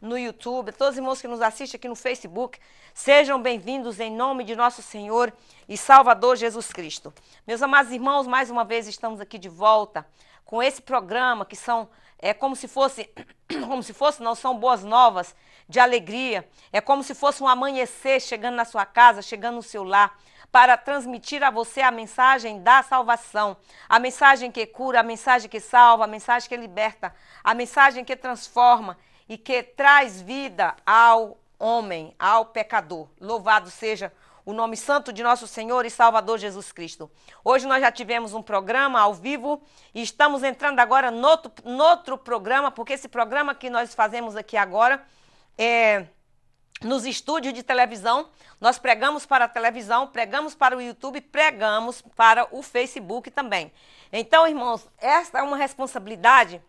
no YouTube, todos os irmãos que nos assistem aqui no Facebook, sejam bem-vindos em nome de nosso Senhor e Salvador Jesus Cristo. Meus amados irmãos, mais uma vez estamos aqui de volta com esse programa que são é como se fosse como se fosse não são boas novas de alegria, é como se fosse um amanhecer chegando na sua casa, chegando no seu lar para transmitir a você a mensagem da salvação, a mensagem que cura, a mensagem que salva, a mensagem que liberta, a mensagem que transforma e que traz vida ao homem, ao pecador. Louvado seja o nome santo de nosso Senhor e Salvador Jesus Cristo. Hoje nós já tivemos um programa ao vivo e estamos entrando agora noutro, noutro programa, porque esse programa que nós fazemos aqui agora é nos estúdios de televisão, nós pregamos para a televisão, pregamos para o YouTube, pregamos para o Facebook também. Então, irmãos, esta é uma responsabilidade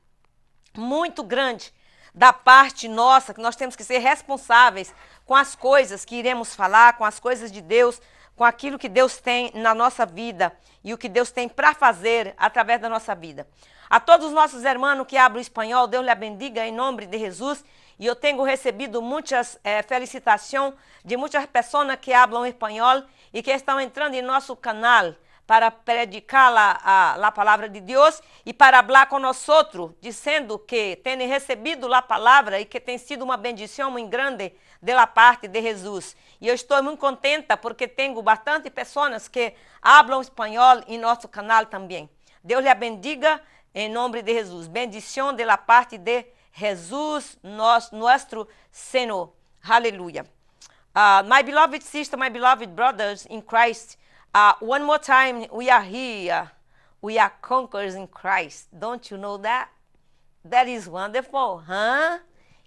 muito grande da parte nossa, que nós temos que ser responsáveis com as coisas que iremos falar, com as coisas de Deus, com aquilo que Deus tem na nossa vida e o que Deus tem para fazer através da nossa vida. A todos os nossos irmãos que hablam espanhol, Deus lhe bendiga em nome de Jesus. E eu tenho recebido muitas eh, felicitações de muitas pessoas que hablam espanhol e que estão entrando em nosso canal para predicar a, a, a palavra de Deus e para falar conosco, dizendo que tem recebido a palavra e que tem sido uma bendição muito grande da parte de Jesus. E eu estou muito contenta porque tenho bastante pessoas que falam espanhol em nosso canal também. Deus lhe bendiga em nome de Jesus. Bendição da parte de Jesus, nosso, nosso Senhor. Aleluia. Uh, my beloved sister, my beloved brothers in Christ, Uh, one more time, we are here. We are conquerors in Christ. Don't you know that? That is wonderful, huh?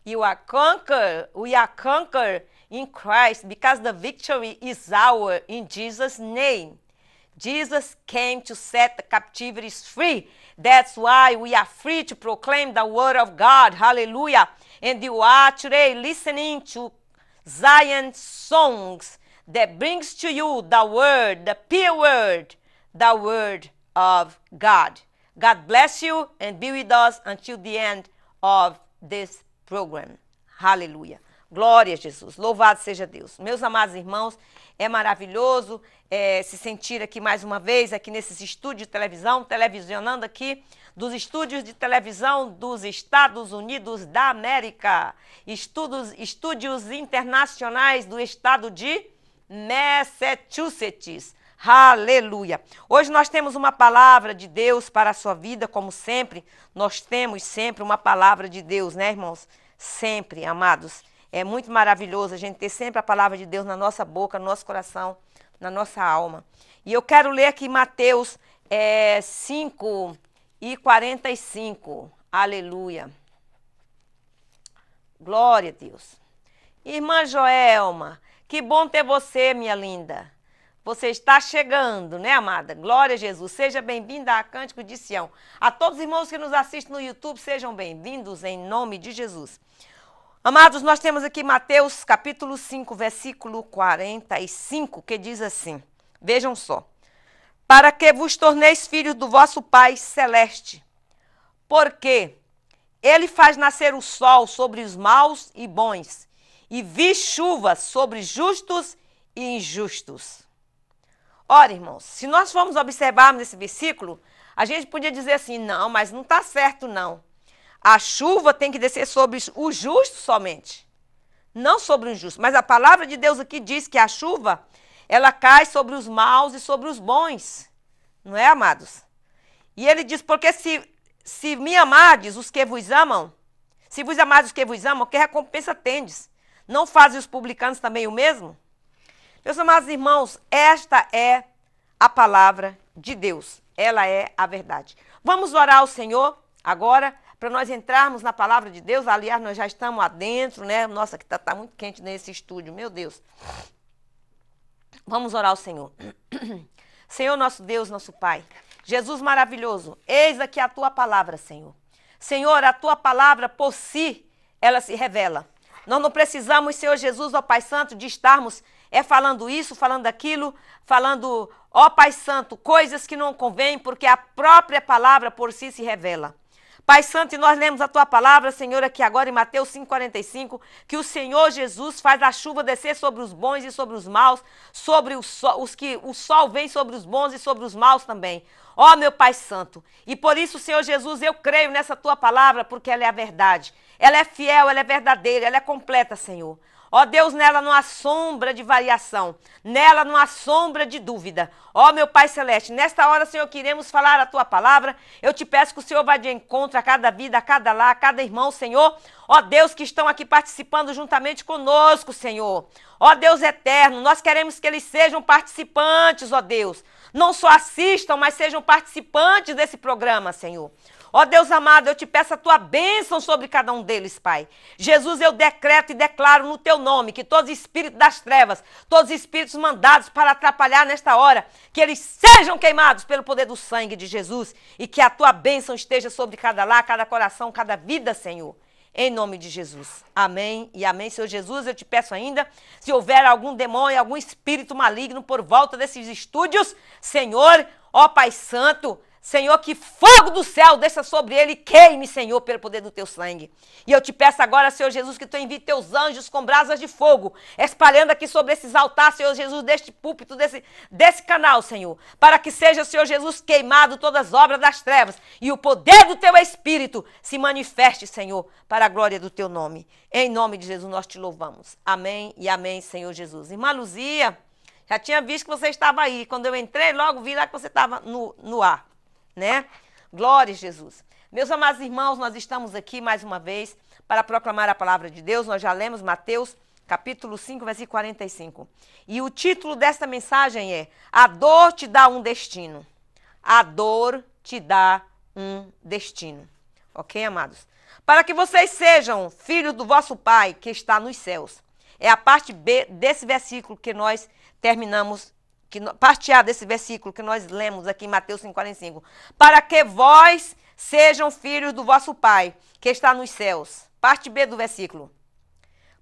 You are conquered. We are conquered in Christ because the victory is ours in Jesus' name. Jesus came to set the captivities free. That's why we are free to proclaim the word of God. Hallelujah. And you are today listening to Zion songs that brings to you the word, the pure word, the word of God. God bless you and be with us until the end of this program. Hallelujah. Glória a Jesus. Louvado seja Deus. Meus amados irmãos, é maravilhoso é, se sentir aqui mais uma vez, aqui nesses estúdios de televisão, televisionando aqui dos estúdios de televisão dos Estados Unidos da América, estúdios internacionais do estado de Massachusetts. Aleluia! Hoje nós temos uma palavra de Deus para a sua vida, como sempre. Nós temos sempre uma palavra de Deus, né, irmãos? Sempre, amados. É muito maravilhoso a gente ter sempre a palavra de Deus na nossa boca, no nosso coração, na nossa alma. E eu quero ler aqui Mateus é, 5 e 45. Aleluia! Glória a Deus. Irmã Joelma, que bom ter você, minha linda. Você está chegando, né, amada? Glória a Jesus. Seja bem-vinda a Cântico de Sião. A todos os irmãos que nos assistem no YouTube, sejam bem-vindos em nome de Jesus. Amados, nós temos aqui Mateus capítulo 5, versículo 45, que diz assim: Vejam só. Para que vos torneis filhos do vosso Pai celeste, porque ele faz nascer o sol sobre os maus e bons e vi chuva sobre justos e injustos. Ora, irmãos, se nós formos observarmos esse versículo, a gente podia dizer assim: não, mas não está certo, não. A chuva tem que descer sobre o justo somente, não sobre o injusto. Mas a palavra de Deus aqui diz que a chuva, ela cai sobre os maus e sobre os bons. Não é, amados? E ele diz: porque se, se me amardes os que vos amam, se vos amardes os que vos amam, que recompensa tendes? Não fazem os publicanos também o mesmo? Meus amados irmãos, esta é a palavra de Deus. Ela é a verdade. Vamos orar ao Senhor agora para nós entrarmos na palavra de Deus. Aliás, nós já estamos adentro, né? Nossa, que está tá muito quente nesse estúdio, meu Deus. Vamos orar ao Senhor. Senhor, nosso Deus, nosso Pai. Jesus maravilhoso, eis aqui a tua palavra, Senhor. Senhor, a tua palavra por si, ela se revela. Nós não precisamos, Senhor Jesus, ó Pai Santo, de estarmos é falando isso, falando aquilo, falando, ó Pai Santo, coisas que não convêm, porque a própria palavra por si se revela. Pai Santo, e nós lemos a tua palavra, Senhor, aqui agora em Mateus 5,45, que o Senhor Jesus faz a chuva descer sobre os bons e sobre os maus, sobre os, os que o sol vem sobre os bons e sobre os maus também. Ó meu Pai Santo, e por isso, Senhor Jesus, eu creio nessa tua palavra, porque ela é a verdade. Ela é fiel, ela é verdadeira, ela é completa, Senhor. Ó Deus, nela não há sombra de variação, nela não há sombra de dúvida. Ó meu Pai Celeste, nesta hora, Senhor, queremos falar a tua palavra. Eu te peço que o Senhor vá de encontro a cada vida, a cada lá, a cada irmão, Senhor. Ó Deus, que estão aqui participando juntamente conosco, Senhor. Ó Deus eterno, nós queremos que eles sejam participantes, ó Deus. Não só assistam, mas sejam participantes desse programa, Senhor. Ó Deus amado, eu te peço a tua bênção sobre cada um deles, Pai. Jesus, eu decreto e declaro no teu nome que todos os espíritos das trevas, todos os espíritos mandados para atrapalhar nesta hora, que eles sejam queimados pelo poder do sangue de Jesus e que a tua bênção esteja sobre cada lá, cada coração, cada vida, Senhor. Em nome de Jesus. Amém e amém. Senhor Jesus, eu te peço ainda, se houver algum demônio, algum espírito maligno por volta desses estúdios, Senhor, ó Pai Santo, Senhor, que fogo do céu desça sobre ele e queime, Senhor, pelo poder do teu sangue. E eu te peço agora, Senhor Jesus, que tu envie teus anjos com brasas de fogo, espalhando aqui sobre esses altares, Senhor Jesus, deste púlpito, desse, desse canal, Senhor, para que seja, Senhor Jesus, queimado todas as obras das trevas e o poder do teu Espírito se manifeste, Senhor, para a glória do teu nome. Em nome de Jesus nós te louvamos. Amém e amém, Senhor Jesus. Irmã Luzia, já tinha visto que você estava aí. Quando eu entrei, logo vi lá que você estava no, no ar né? Glória a Jesus. Meus amados irmãos, nós estamos aqui mais uma vez para proclamar a palavra de Deus. Nós já lemos Mateus capítulo 5, versículo 45. E o título desta mensagem é: A dor te dá um destino. A dor te dá um destino. Ok, amados? Para que vocês sejam filhos do vosso Pai que está nos céus. É a parte B desse versículo que nós terminamos que parte A desse versículo que nós lemos aqui em Mateus 5:45, para que vós sejam filhos do vosso Pai, que está nos céus. Parte B do versículo.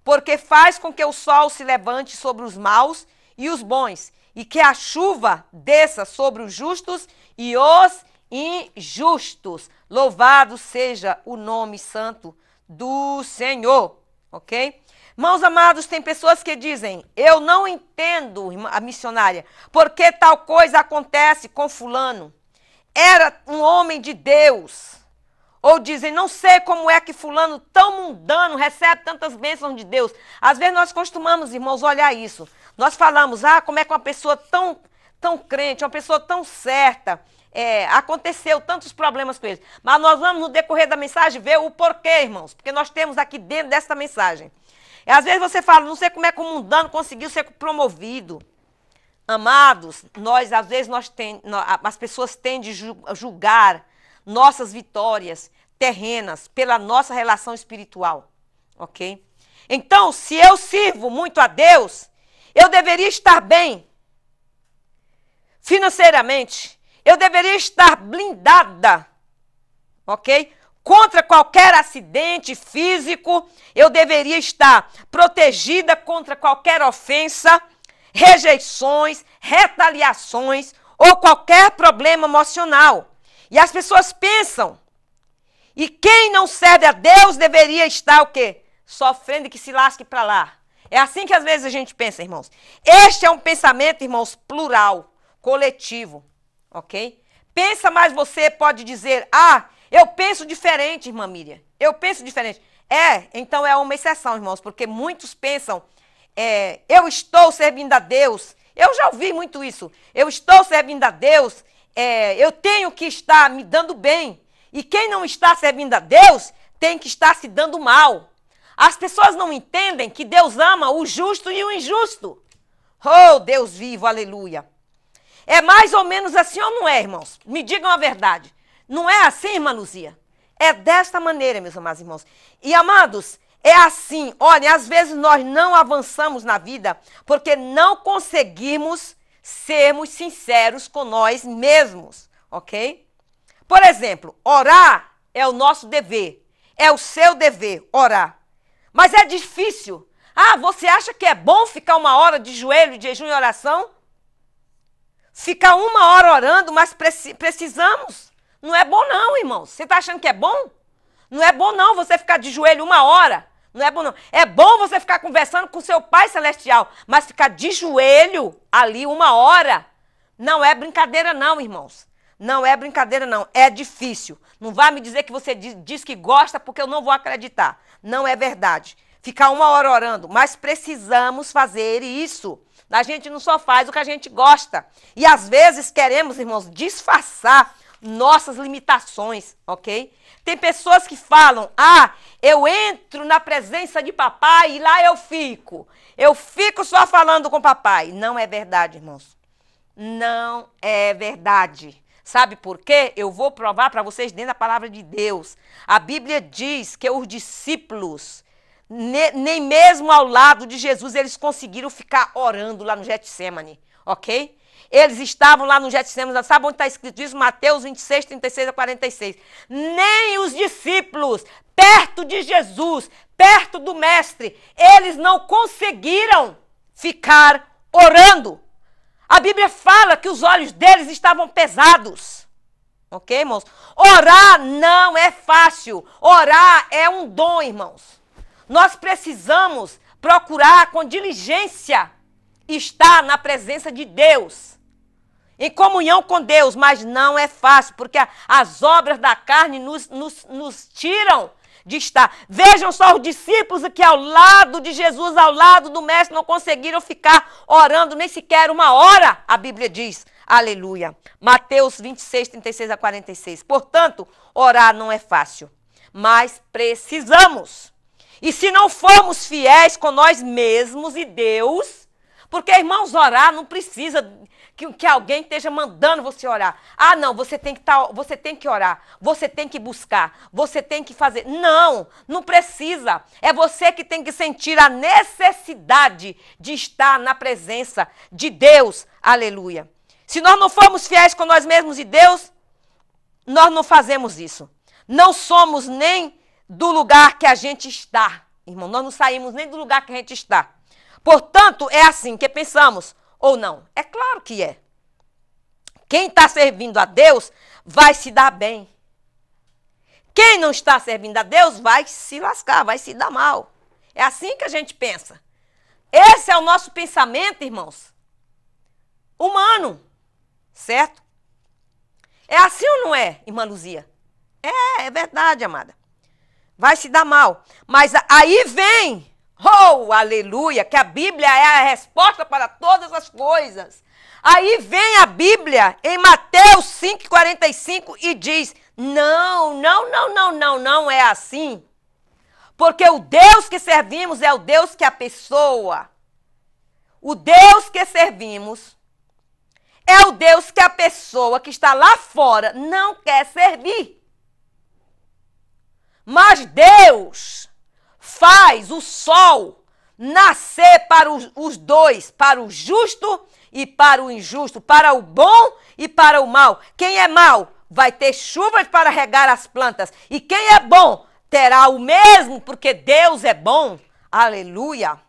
Porque faz com que o sol se levante sobre os maus e os bons, e que a chuva desça sobre os justos e os injustos. Louvado seja o nome santo do Senhor, OK? Mãos amados, tem pessoas que dizem: Eu não entendo, a missionária, porque tal coisa acontece com Fulano. Era um homem de Deus. Ou dizem: Não sei como é que Fulano, tão mundano, recebe tantas bênçãos de Deus. Às vezes nós costumamos, irmãos, olhar isso. Nós falamos: Ah, como é que uma pessoa tão, tão crente, uma pessoa tão certa, é, aconteceu tantos problemas com ele. Mas nós vamos, no decorrer da mensagem, ver o porquê, irmãos, porque nós temos aqui dentro dessa mensagem às vezes você fala, não sei como é que o mundano conseguiu ser promovido. Amados, nós às vezes nós tem, as pessoas tendem a julgar nossas vitórias terrenas pela nossa relação espiritual, ok? Então, se eu sirvo muito a Deus, eu deveria estar bem financeiramente, eu deveria estar blindada, ok? contra qualquer acidente físico, eu deveria estar protegida contra qualquer ofensa, rejeições, retaliações ou qualquer problema emocional. E as pessoas pensam. E quem não serve a Deus deveria estar o quê? Sofrendo que se lasque para lá. É assim que às vezes a gente pensa, irmãos. Este é um pensamento, irmãos, plural, coletivo, ok? Pensa, mais você pode dizer, ah, eu penso diferente, irmã Miriam. Eu penso diferente. É, então é uma exceção, irmãos, porque muitos pensam, é, eu estou servindo a Deus. Eu já ouvi muito isso. Eu estou servindo a Deus, é, eu tenho que estar me dando bem. E quem não está servindo a Deus tem que estar se dando mal. As pessoas não entendem que Deus ama o justo e o injusto. Oh, Deus vivo, aleluia. É mais ou menos assim ou não é, irmãos? Me digam a verdade. Não é assim, irmã Luzia? É desta maneira, meus amados irmãos. E amados, é assim. Olha, às vezes nós não avançamos na vida porque não conseguimos sermos sinceros com nós mesmos, ok? Por exemplo, orar é o nosso dever, é o seu dever orar. Mas é difícil. Ah, você acha que é bom ficar uma hora de joelho, de jejum e oração? Ficar uma hora orando, mas precisamos. Não é bom não, irmão. Você está achando que é bom? Não é bom não você ficar de joelho uma hora. Não é bom não. É bom você ficar conversando com seu Pai Celestial, mas ficar de joelho ali uma hora não é brincadeira não, irmãos. Não é brincadeira não, é difícil. Não vá me dizer que você diz que gosta porque eu não vou acreditar. Não é verdade. Ficar uma hora orando, mas precisamos fazer isso. A gente não só faz o que a gente gosta. E às vezes queremos, irmãos, disfarçar nossas limitações, ok? Tem pessoas que falam: ah, eu entro na presença de papai e lá eu fico. Eu fico só falando com papai. Não é verdade, irmãos. Não é verdade. Sabe por quê? Eu vou provar para vocês dentro da palavra de Deus. A Bíblia diz que os discípulos, nem mesmo ao lado de Jesus, eles conseguiram ficar orando lá no Getsemane, ok? Eles estavam lá no Getsemane, sabe onde está escrito isso? Mateus 26, 36 a 46. Nem os discípulos, perto de Jesus, perto do Mestre, eles não conseguiram ficar orando. A Bíblia fala que os olhos deles estavam pesados. Ok, irmãos? Orar não é fácil. Orar é um dom, irmãos. Nós precisamos procurar com diligência estar na presença de Deus em comunhão com Deus, mas não é fácil, porque as obras da carne nos, nos, nos tiram de estar. Vejam só os discípulos que ao lado de Jesus, ao lado do Mestre, não conseguiram ficar orando nem sequer uma hora, a Bíblia diz. Aleluia. Mateus 26, 36 a 46. Portanto, orar não é fácil, mas precisamos. E se não formos fiéis com nós mesmos e Deus, porque, irmãos, orar não precisa que, que alguém esteja mandando você orar. Ah, não, você tem que tá, você tem que orar, você tem que buscar, você tem que fazer. Não, não precisa. É você que tem que sentir a necessidade de estar na presença de Deus. Aleluia. Se nós não formos fiéis com nós mesmos e Deus, nós não fazemos isso. Não somos nem do lugar que a gente está, irmão. Nós não saímos nem do lugar que a gente está. Portanto, é assim que pensamos ou não? É claro que é. Quem está servindo a Deus vai se dar bem. Quem não está servindo a Deus vai se lascar, vai se dar mal. É assim que a gente pensa. Esse é o nosso pensamento, irmãos. Humano, certo? É assim ou não é, irmã Luzia? É, é verdade, amada. Vai se dar mal. Mas aí vem Oh, aleluia! Que a Bíblia é a resposta para todas as coisas. Aí vem a Bíblia em Mateus 5,45 e diz: Não, não, não, não, não, não é assim. Porque o Deus que servimos é o Deus que é a pessoa. O Deus que servimos é o Deus que a pessoa que está lá fora não quer servir. Mas Deus faz o sol nascer para os, os dois, para o justo e para o injusto, para o bom e para o mal. Quem é mal vai ter chuvas para regar as plantas, e quem é bom terá o mesmo, porque Deus é bom. Aleluia!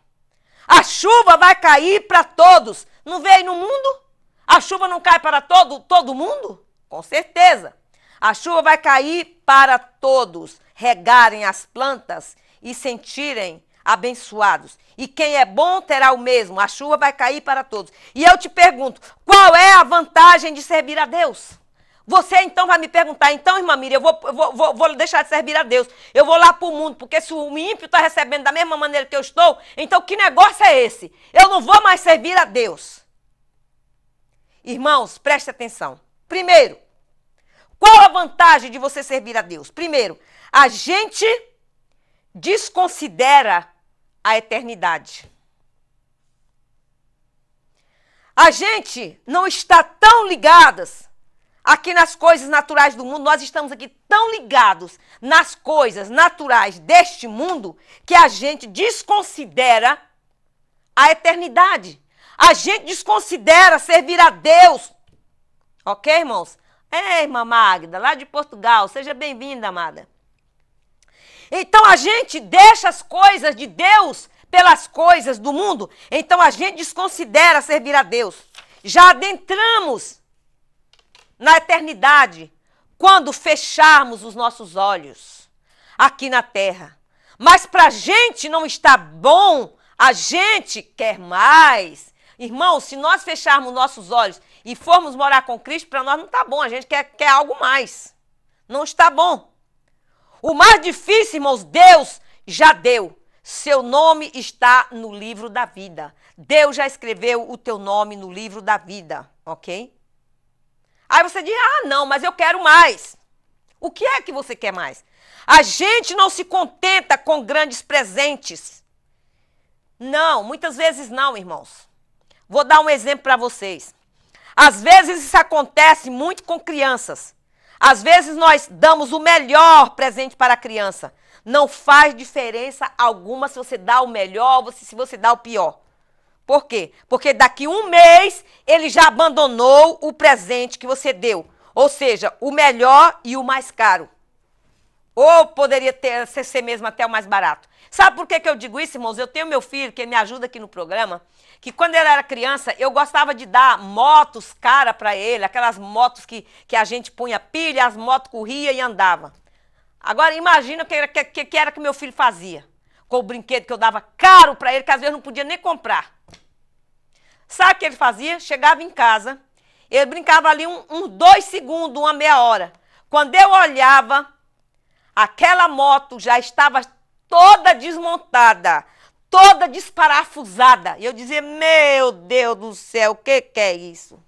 A chuva vai cair para todos. Não veio no mundo? A chuva não cai para todo, todo mundo? Com certeza. A chuva vai cair para todos regarem as plantas e sentirem abençoados. E quem é bom terá o mesmo, a chuva vai cair para todos. E eu te pergunto, qual é a vantagem de servir a Deus? Você então vai me perguntar, então, irmã Miriam, eu vou, vou, vou, vou deixar de servir a Deus. Eu vou lá para o mundo, porque se o ímpio está recebendo da mesma maneira que eu estou, então que negócio é esse? Eu não vou mais servir a Deus. Irmãos, preste atenção. Primeiro, qual a vantagem de você servir a Deus? Primeiro, a gente desconsidera a eternidade. A gente não está tão ligadas aqui nas coisas naturais do mundo, nós estamos aqui tão ligados nas coisas naturais deste mundo que a gente desconsidera a eternidade. A gente desconsidera servir a Deus. Ok, irmãos? É, irmã Magda, lá de Portugal. Seja bem-vinda, amada. Então a gente deixa as coisas de Deus pelas coisas do mundo. Então a gente desconsidera servir a Deus. Já adentramos na eternidade quando fecharmos os nossos olhos aqui na terra. Mas para a gente não está bom, a gente quer mais. Irmão, se nós fecharmos nossos olhos e formos morar com Cristo, para nós não está bom, a gente quer, quer algo mais. Não está bom. O mais difícil, irmãos, Deus já deu. Seu nome está no livro da vida. Deus já escreveu o teu nome no livro da vida, ok? Aí você diz: ah, não, mas eu quero mais. O que é que você quer mais? A gente não se contenta com grandes presentes. Não, muitas vezes não, irmãos. Vou dar um exemplo para vocês. Às vezes isso acontece muito com crianças. Às vezes nós damos o melhor presente para a criança. Não faz diferença alguma se você dá o melhor ou se você dá o pior. Por quê? Porque daqui um mês ele já abandonou o presente que você deu. Ou seja, o melhor e o mais caro. Ou poderia ter, ser, mesmo até o mais barato. Sabe por que, que eu digo isso, irmãos? Eu tenho meu filho que me ajuda aqui no programa que quando ele era criança, eu gostava de dar motos cara para ele, aquelas motos que, que a gente punha pilha, as motos corria e andava. Agora imagina o que era que, que, era que meu filho fazia com o brinquedo que eu dava caro para ele, que às vezes não podia nem comprar. Sabe o que ele fazia? Chegava em casa, ele brincava ali uns um, um, dois segundos, uma meia hora. Quando eu olhava, aquela moto já estava toda desmontada, toda desparafusada. E eu dizia: Meu Deus do céu, o que, que é isso?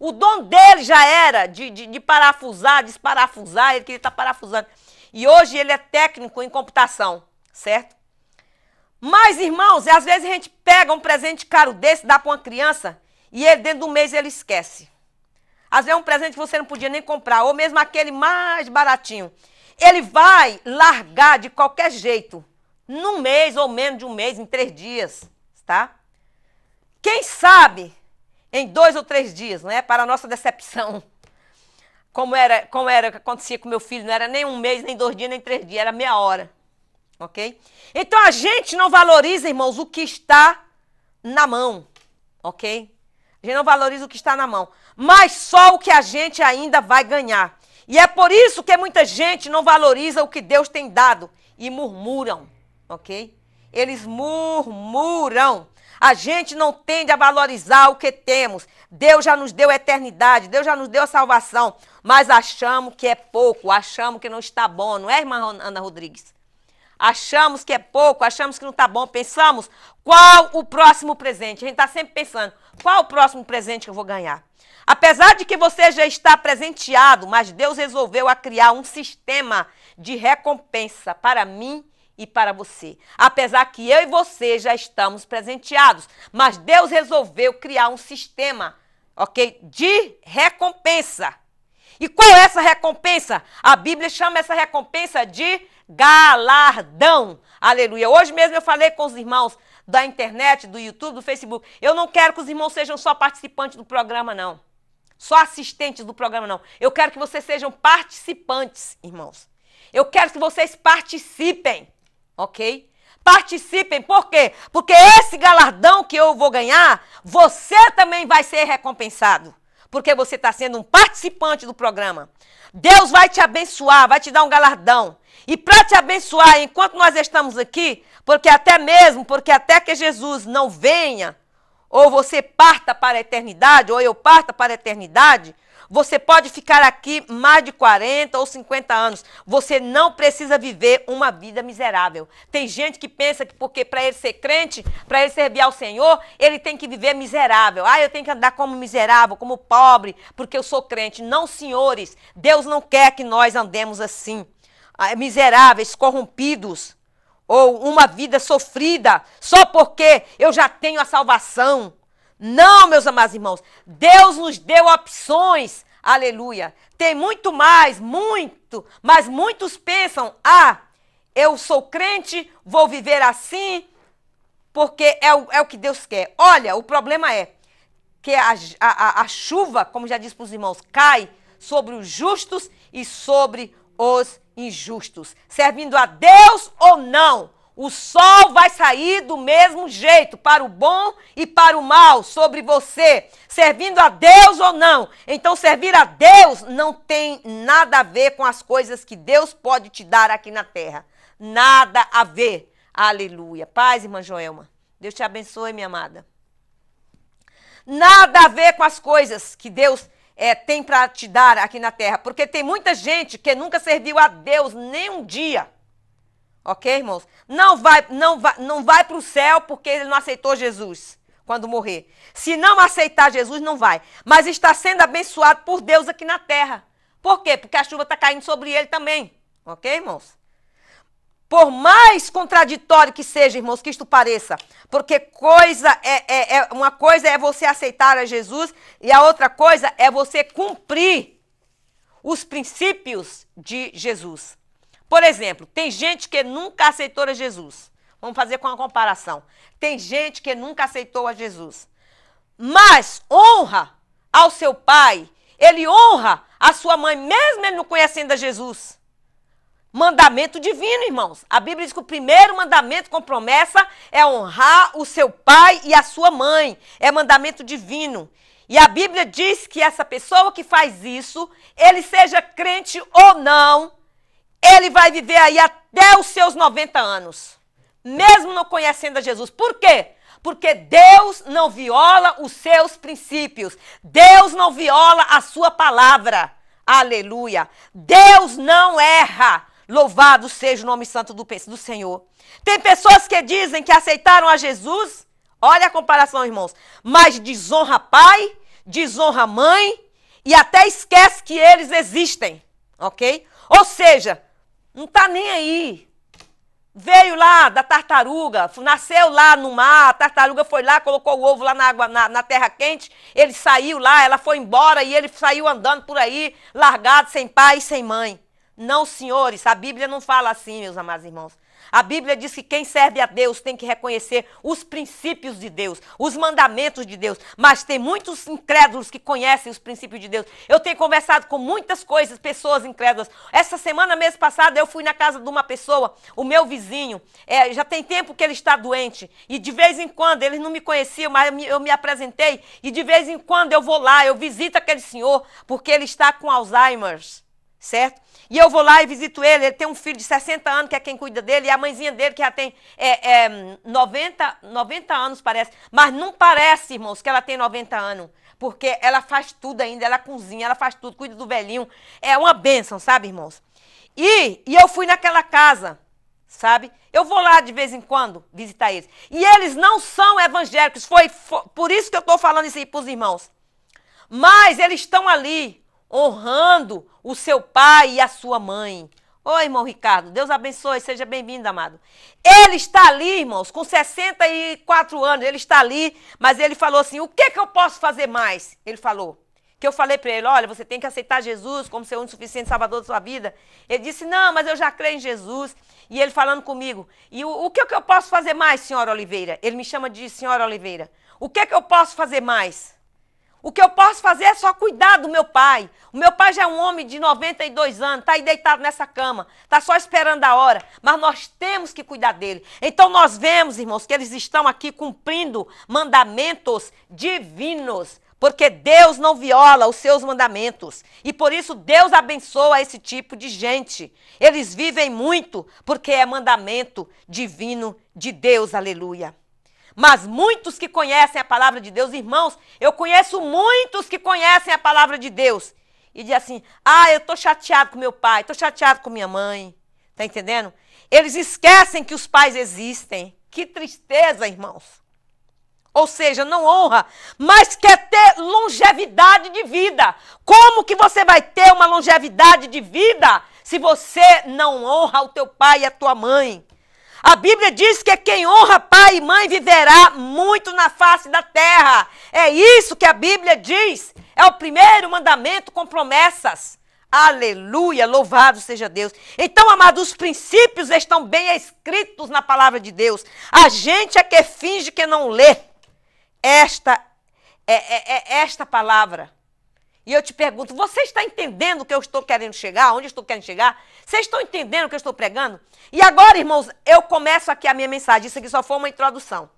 O dom dele já era de, de, de parafusar, desparafusar, ele queria estar tá parafusando. E hoje ele é técnico em computação, certo? Mas, irmãos, às vezes a gente pega um presente caro desse, dá para uma criança, e ele, dentro do mês ele esquece. Às vezes é um presente que você não podia nem comprar, ou mesmo aquele mais baratinho. Ele vai largar de qualquer jeito num mês ou menos de um mês, em três dias, tá? Quem sabe em dois ou três dias, né? Para a nossa decepção. Como era, como era que acontecia com meu filho, não era nem um mês, nem dois dias, nem três dias, era meia hora. Ok? Então a gente não valoriza, irmãos, o que está na mão. Ok? A gente não valoriza o que está na mão. Mas só o que a gente ainda vai ganhar. E é por isso que muita gente não valoriza o que Deus tem dado e murmuram ok? Eles murmuram. A gente não tende a valorizar o que temos. Deus já nos deu a eternidade, Deus já nos deu a salvação, mas achamos que é pouco, achamos que não está bom, não é, irmã Ana Rodrigues? Achamos que é pouco, achamos que não está bom, pensamos qual o próximo presente. A gente está sempre pensando qual o próximo presente que eu vou ganhar. Apesar de que você já está presenteado, mas Deus resolveu a criar um sistema de recompensa para mim e para você. Apesar que eu e você já estamos presenteados, mas Deus resolveu criar um sistema, OK, de recompensa. E qual é essa recompensa? A Bíblia chama essa recompensa de galardão. Aleluia. Hoje mesmo eu falei com os irmãos da internet, do YouTube, do Facebook. Eu não quero que os irmãos sejam só participantes do programa, não. Só assistentes do programa, não. Eu quero que vocês sejam participantes, irmãos. Eu quero que vocês participem ok? Participem, por quê? Porque esse galardão que eu vou ganhar, você também vai ser recompensado. Porque você está sendo um participante do programa. Deus vai te abençoar, vai te dar um galardão. E para te abençoar, enquanto nós estamos aqui, porque até mesmo, porque até que Jesus não venha, ou você parta para a eternidade, ou eu parta para a eternidade, você pode ficar aqui mais de 40 ou 50 anos. Você não precisa viver uma vida miserável. Tem gente que pensa que porque para ele ser crente, para ele servir ao Senhor, ele tem que viver miserável. Ah, eu tenho que andar como miserável, como pobre, porque eu sou crente. Não, senhores, Deus não quer que nós andemos assim. Ah, miseráveis, corrompidos, ou uma vida sofrida, só porque eu já tenho a salvação. Não, meus amados irmãos, Deus nos deu opções. Aleluia. Tem muito mais, muito, mas muitos pensam: ah, eu sou crente, vou viver assim, porque é o, é o que Deus quer. Olha, o problema é que a, a, a chuva, como já disse para os irmãos, cai sobre os justos e sobre os injustos, servindo a Deus ou não. O sol vai sair do mesmo jeito, para o bom e para o mal, sobre você, servindo a Deus ou não. Então, servir a Deus não tem nada a ver com as coisas que Deus pode te dar aqui na terra. Nada a ver. Aleluia. Paz, irmã Joelma. Deus te abençoe, minha amada. Nada a ver com as coisas que Deus é, tem para te dar aqui na terra, porque tem muita gente que nunca serviu a Deus nem um dia Ok, irmãos? Não vai, não vai, não vai para o céu porque ele não aceitou Jesus quando morrer. Se não aceitar Jesus, não vai. Mas está sendo abençoado por Deus aqui na terra. Por quê? Porque a chuva está caindo sobre ele também. Ok, irmãos? Por mais contraditório que seja, irmãos, que isto pareça, porque coisa é, é, é uma coisa é você aceitar a Jesus e a outra coisa é você cumprir os princípios de Jesus. Por exemplo, tem gente que nunca aceitou a Jesus. Vamos fazer com uma comparação. Tem gente que nunca aceitou a Jesus. Mas honra ao seu pai, ele honra a sua mãe, mesmo ele não conhecendo a Jesus. Mandamento divino, irmãos. A Bíblia diz que o primeiro mandamento com promessa é honrar o seu pai e a sua mãe. É mandamento divino. E a Bíblia diz que essa pessoa que faz isso, ele seja crente ou não, ele vai viver aí até os seus 90 anos, mesmo não conhecendo a Jesus. Por quê? Porque Deus não viola os seus princípios, Deus não viola a sua palavra. Aleluia! Deus não erra. Louvado seja o nome santo do, do Senhor. Tem pessoas que dizem que aceitaram a Jesus, olha a comparação, irmãos, mas desonra pai, desonra mãe e até esquece que eles existem, ok? Ou seja, não tá nem aí. Veio lá da tartaruga, nasceu lá no mar, a tartaruga foi lá, colocou o ovo lá na água, na, na terra quente, ele saiu lá, ela foi embora e ele saiu andando por aí, largado, sem pai e sem mãe. Não, senhores, a Bíblia não fala assim, meus amados irmãos. A Bíblia diz que quem serve a Deus tem que reconhecer os princípios de Deus, os mandamentos de Deus. Mas tem muitos incrédulos que conhecem os princípios de Deus. Eu tenho conversado com muitas coisas, pessoas incrédulas. Essa semana, mês passado, eu fui na casa de uma pessoa, o meu vizinho. É, já tem tempo que ele está doente. E de vez em quando, ele não me conhecia, mas eu me, eu me apresentei. E de vez em quando eu vou lá, eu visito aquele senhor, porque ele está com Alzheimer's certo? E eu vou lá e visito ele, ele tem um filho de 60 anos, que é quem cuida dele, e a mãezinha dele, que já tem é, é, 90, 90 anos, parece. Mas não parece, irmãos, que ela tem 90 anos, porque ela faz tudo ainda, ela cozinha, ela faz tudo, cuida do velhinho. É uma bênção, sabe, irmãos? E, e eu fui naquela casa, sabe? Eu vou lá de vez em quando visitar eles. E eles não são evangélicos, foi, foi por isso que eu estou falando isso aí para os irmãos. Mas eles estão ali honrando o seu pai e a sua mãe. Ô, oh, irmão Ricardo, Deus abençoe, seja bem-vindo, amado. Ele está ali, irmãos, com 64 anos, ele está ali, mas ele falou assim: o que, que eu posso fazer mais? Ele falou. Que eu falei para ele: olha, você tem que aceitar Jesus como seu único suficiente salvador da sua vida. Ele disse: não, mas eu já creio em Jesus. E ele falando comigo: e o, o que, que eu posso fazer mais, senhora Oliveira? Ele me chama de senhora Oliveira. O que, que eu posso fazer mais? O que eu posso fazer é só cuidar do meu pai. O meu pai já é um homem de 92 anos, está aí deitado nessa cama, está só esperando a hora, mas nós temos que cuidar dele. Então nós vemos, irmãos, que eles estão aqui cumprindo mandamentos divinos porque Deus não viola os seus mandamentos. E por isso Deus abençoa esse tipo de gente. Eles vivem muito porque é mandamento divino de Deus. Aleluia. Mas muitos que conhecem a palavra de Deus, irmãos, eu conheço muitos que conhecem a palavra de Deus e diz assim: "Ah, eu estou chateado com meu pai, estou chateado com minha mãe". Tá entendendo? Eles esquecem que os pais existem. Que tristeza, irmãos. Ou seja, não honra, mas quer ter longevidade de vida. Como que você vai ter uma longevidade de vida se você não honra o teu pai e a tua mãe? A Bíblia diz que quem honra pai e mãe viverá muito na face da terra. É isso que a Bíblia diz. É o primeiro mandamento com promessas. Aleluia, louvado seja Deus. Então, amados, os princípios estão bem escritos na palavra de Deus. A gente é que finge que não lê esta, é, é, é esta palavra. E eu te pergunto, você está entendendo o que eu estou querendo chegar? Onde estou querendo chegar? Vocês estão entendendo o que eu estou pregando? E agora, irmãos, eu começo aqui a minha mensagem. Isso aqui só foi uma introdução.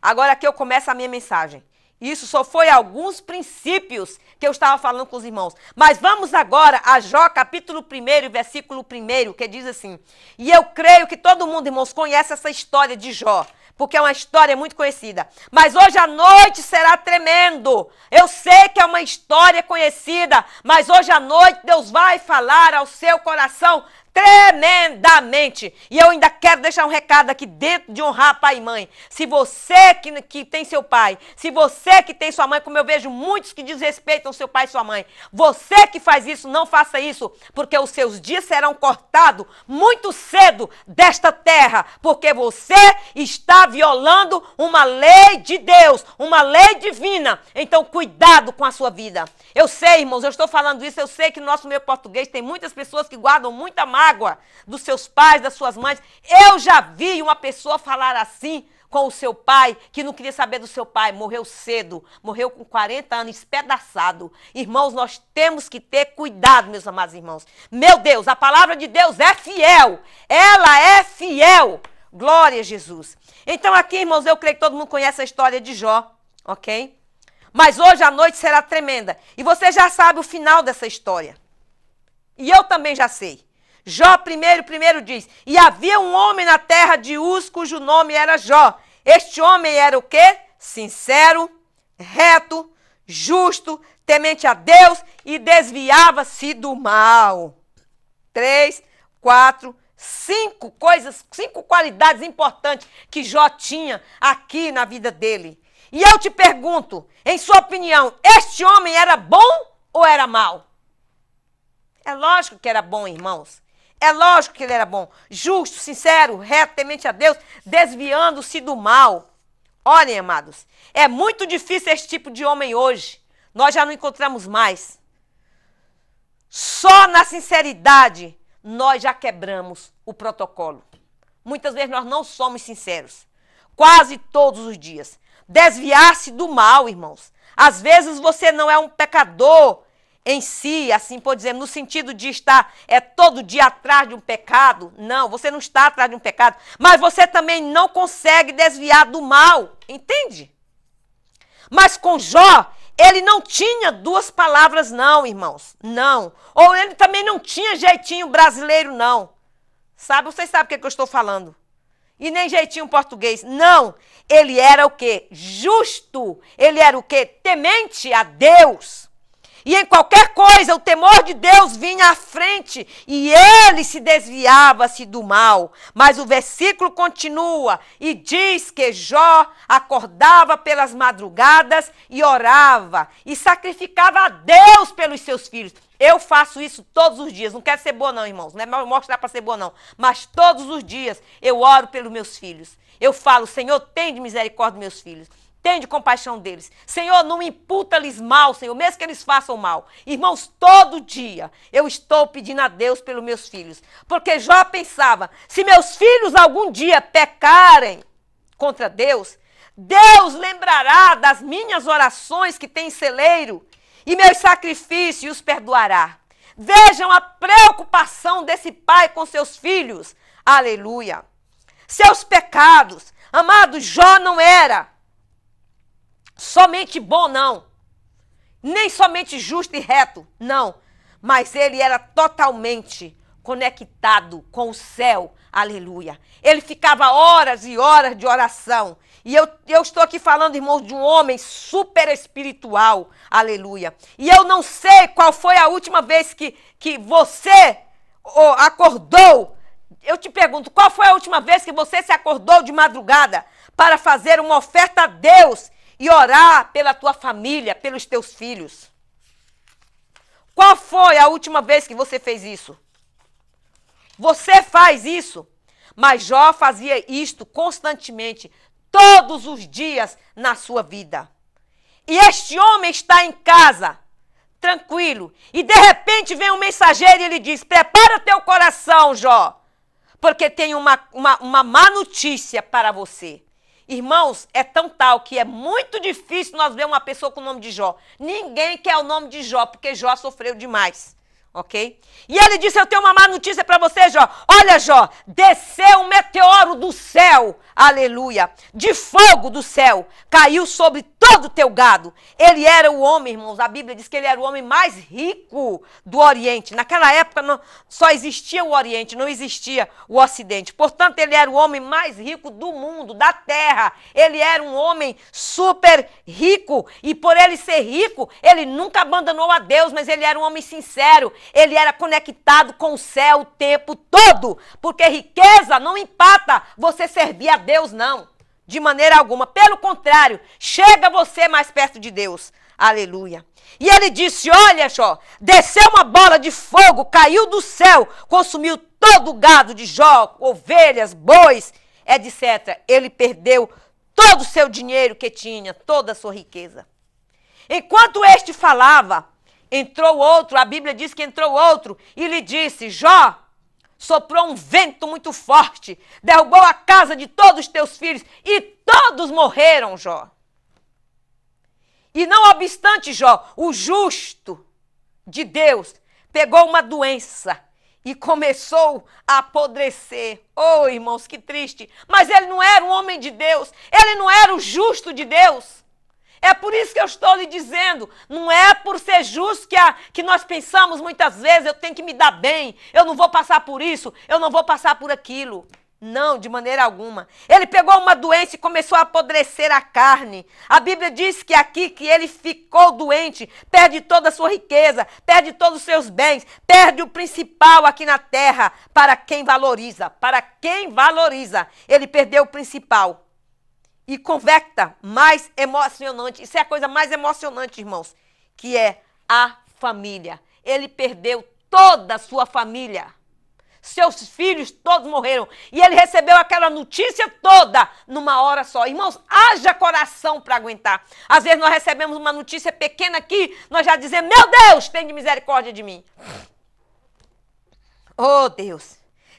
Agora aqui eu começo a minha mensagem. Isso só foi alguns princípios que eu estava falando com os irmãos. Mas vamos agora a Jó, capítulo 1, versículo 1, que diz assim: E eu creio que todo mundo, irmãos, conhece essa história de Jó porque é uma história muito conhecida. Mas hoje à noite será tremendo. Eu sei que é uma história conhecida, mas hoje à noite Deus vai falar ao seu coração tremendamente. E eu ainda quero deixar um recado aqui dentro de honrar pai e mãe. Se você que, que tem seu pai, se você que tem sua mãe, como eu vejo muitos que desrespeitam seu pai e sua mãe, você que faz isso, não faça isso, porque os seus dias serão cortados muito cedo desta terra, porque você está violando uma lei de Deus, uma lei divina. Então, cuidado com a sua vida. Eu sei, irmãos, eu estou falando isso, eu sei que no nosso meio português tem muitas pessoas que guardam muita mágoa mágoa dos seus pais, das suas mães. Eu já vi uma pessoa falar assim com o seu pai, que não queria saber do seu pai, morreu cedo, morreu com 40 anos, espedaçado. Irmãos, nós temos que ter cuidado, meus amados irmãos. Meu Deus, a palavra de Deus é fiel, ela é fiel. Glória a Jesus. Então, aqui, irmãos, eu creio que todo mundo conhece a história de Jó, ok? Mas hoje a noite será tremenda. E você já sabe o final dessa história. E eu também já sei. Jó primeiro, primeiro diz: E havia um homem na terra de Uz cujo nome era Jó. Este homem era o quê? Sincero, reto, justo, temente a Deus e desviava-se do mal. Três, quatro, cinco coisas, cinco qualidades importantes que Jó tinha aqui na vida dele. E eu te pergunto, em sua opinião, este homem era bom ou era mal? É lógico que era bom, irmãos. É lógico que ele era bom, justo, sincero, reto, temente a Deus, desviando-se do mal. Olhem, amados, é muito difícil esse tipo de homem hoje. Nós já não encontramos mais. Só na sinceridade nós já quebramos o protocolo. Muitas vezes nós não somos sinceros. Quase todos os dias. Desviar-se do mal, irmãos. Às vezes você não é um pecador em si, assim por dizer, no sentido de estar é todo dia atrás de um pecado. Não, você não está atrás de um pecado, mas você também não consegue desviar do mal, entende? Mas com Jó, ele não tinha duas palavras não, irmãos. Não. Ou ele também não tinha jeitinho brasileiro não. Sabe, vocês sabem o que, é que eu estou falando? E nem jeitinho português. Não, ele era o quê? Justo. Ele era o quê? Temente a Deus. E em qualquer coisa, o temor de Deus vinha à frente e ele se desviava-se do mal. Mas o versículo continua e diz que Jó acordava pelas madrugadas e orava e sacrificava a Deus pelos seus filhos. Eu faço isso todos os dias. Não quero ser boa, não, irmãos. Não né? é mostrar para ser boa, não. Mas todos os dias eu oro pelos meus filhos. Eu falo, Senhor, tem de misericórdia dos meus filhos. Tende compaixão deles. Senhor, não imputa-lhes mal, Senhor, mesmo que eles façam mal. Irmãos, todo dia eu estou pedindo a Deus pelos meus filhos. Porque Jó pensava: se meus filhos algum dia pecarem contra Deus, Deus lembrará das minhas orações que tem celeiro e meus sacrifícios e os perdoará. Vejam a preocupação desse pai com seus filhos. Aleluia. Seus pecados. Amado, Jó não era somente bom, não. Nem somente justo e reto, não. Mas ele era totalmente conectado com o céu. Aleluia. Ele ficava horas e horas de oração. E eu, eu estou aqui falando, irmão, de um homem super espiritual. Aleluia. E eu não sei qual foi a última vez que, que você oh, acordou. Eu te pergunto, qual foi a última vez que você se acordou de madrugada para fazer uma oferta a Deus e orar pela tua família, pelos teus filhos. Qual foi a última vez que você fez isso? Você faz isso? Mas Jó fazia isto constantemente, todos os dias na sua vida. E este homem está em casa, tranquilo, e de repente vem um mensageiro e ele diz: Prepara teu coração, Jó, porque tem uma, uma, uma má notícia para você. Irmãos, é tão tal que é muito difícil nós ver uma pessoa com o nome de Jó. Ninguém quer o nome de Jó, porque Jó sofreu demais ok? E ele disse: Eu tenho uma má notícia para você, Jó. Olha, Jó, desceu um meteoro do céu, aleluia, de fogo do céu, caiu sobre todo o teu gado. Ele era o homem, irmãos, a Bíblia diz que ele era o homem mais rico do Oriente. Naquela época não, só existia o Oriente, não existia o Ocidente. Portanto, ele era o homem mais rico do mundo, da terra. Ele era um homem super rico, e por ele ser rico, ele nunca abandonou a Deus, mas ele era um homem sincero ele era conectado com o céu o tempo todo, porque riqueza não empata você servir a Deus, não, de maneira alguma. Pelo contrário, chega você mais perto de Deus. Aleluia. E ele disse: Olha, Jó, desceu uma bola de fogo, caiu do céu, consumiu todo o gado de Jó, ovelhas, bois, etc. Ele perdeu todo o seu dinheiro que tinha, toda a sua riqueza. Enquanto este falava, Entrou outro, a Bíblia diz que entrou outro, e lhe disse: Jó, soprou um vento muito forte, derrubou a casa de todos teus filhos, e todos morreram, Jó. E não obstante, Jó, o justo de Deus pegou uma doença e começou a apodrecer. Oh, irmãos, que triste! Mas ele não era um homem de Deus, ele não era o justo de Deus. É por isso que eu estou lhe dizendo, não é por ser justo que, a, que nós pensamos muitas vezes, eu tenho que me dar bem, eu não vou passar por isso, eu não vou passar por aquilo. Não, de maneira alguma. Ele pegou uma doença e começou a apodrecer a carne. A Bíblia diz que aqui que ele ficou doente, perde toda a sua riqueza, perde todos os seus bens, perde o principal aqui na terra, para quem valoriza, para quem valoriza. Ele perdeu o principal, e convecta mais emocionante. Isso é a coisa mais emocionante, irmãos, que é a família. Ele perdeu toda a sua família. Seus filhos todos morreram. E ele recebeu aquela notícia toda numa hora só. Irmãos, haja coração para aguentar. Às vezes nós recebemos uma notícia pequena aqui, nós já dizemos: Meu Deus, tem de misericórdia de mim. Oh, Deus,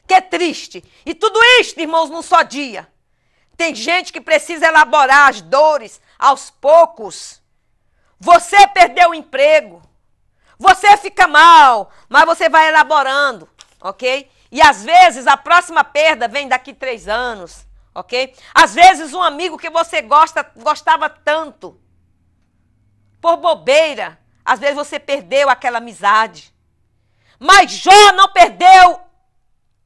que triste. E tudo isto, irmãos, num só dia. Tem gente que precisa elaborar as dores aos poucos. Você perdeu o emprego. Você fica mal, mas você vai elaborando, ok? E às vezes a próxima perda vem daqui três anos, ok? Às vezes um amigo que você gosta, gostava tanto, por bobeira, às vezes você perdeu aquela amizade. Mas Jó não perdeu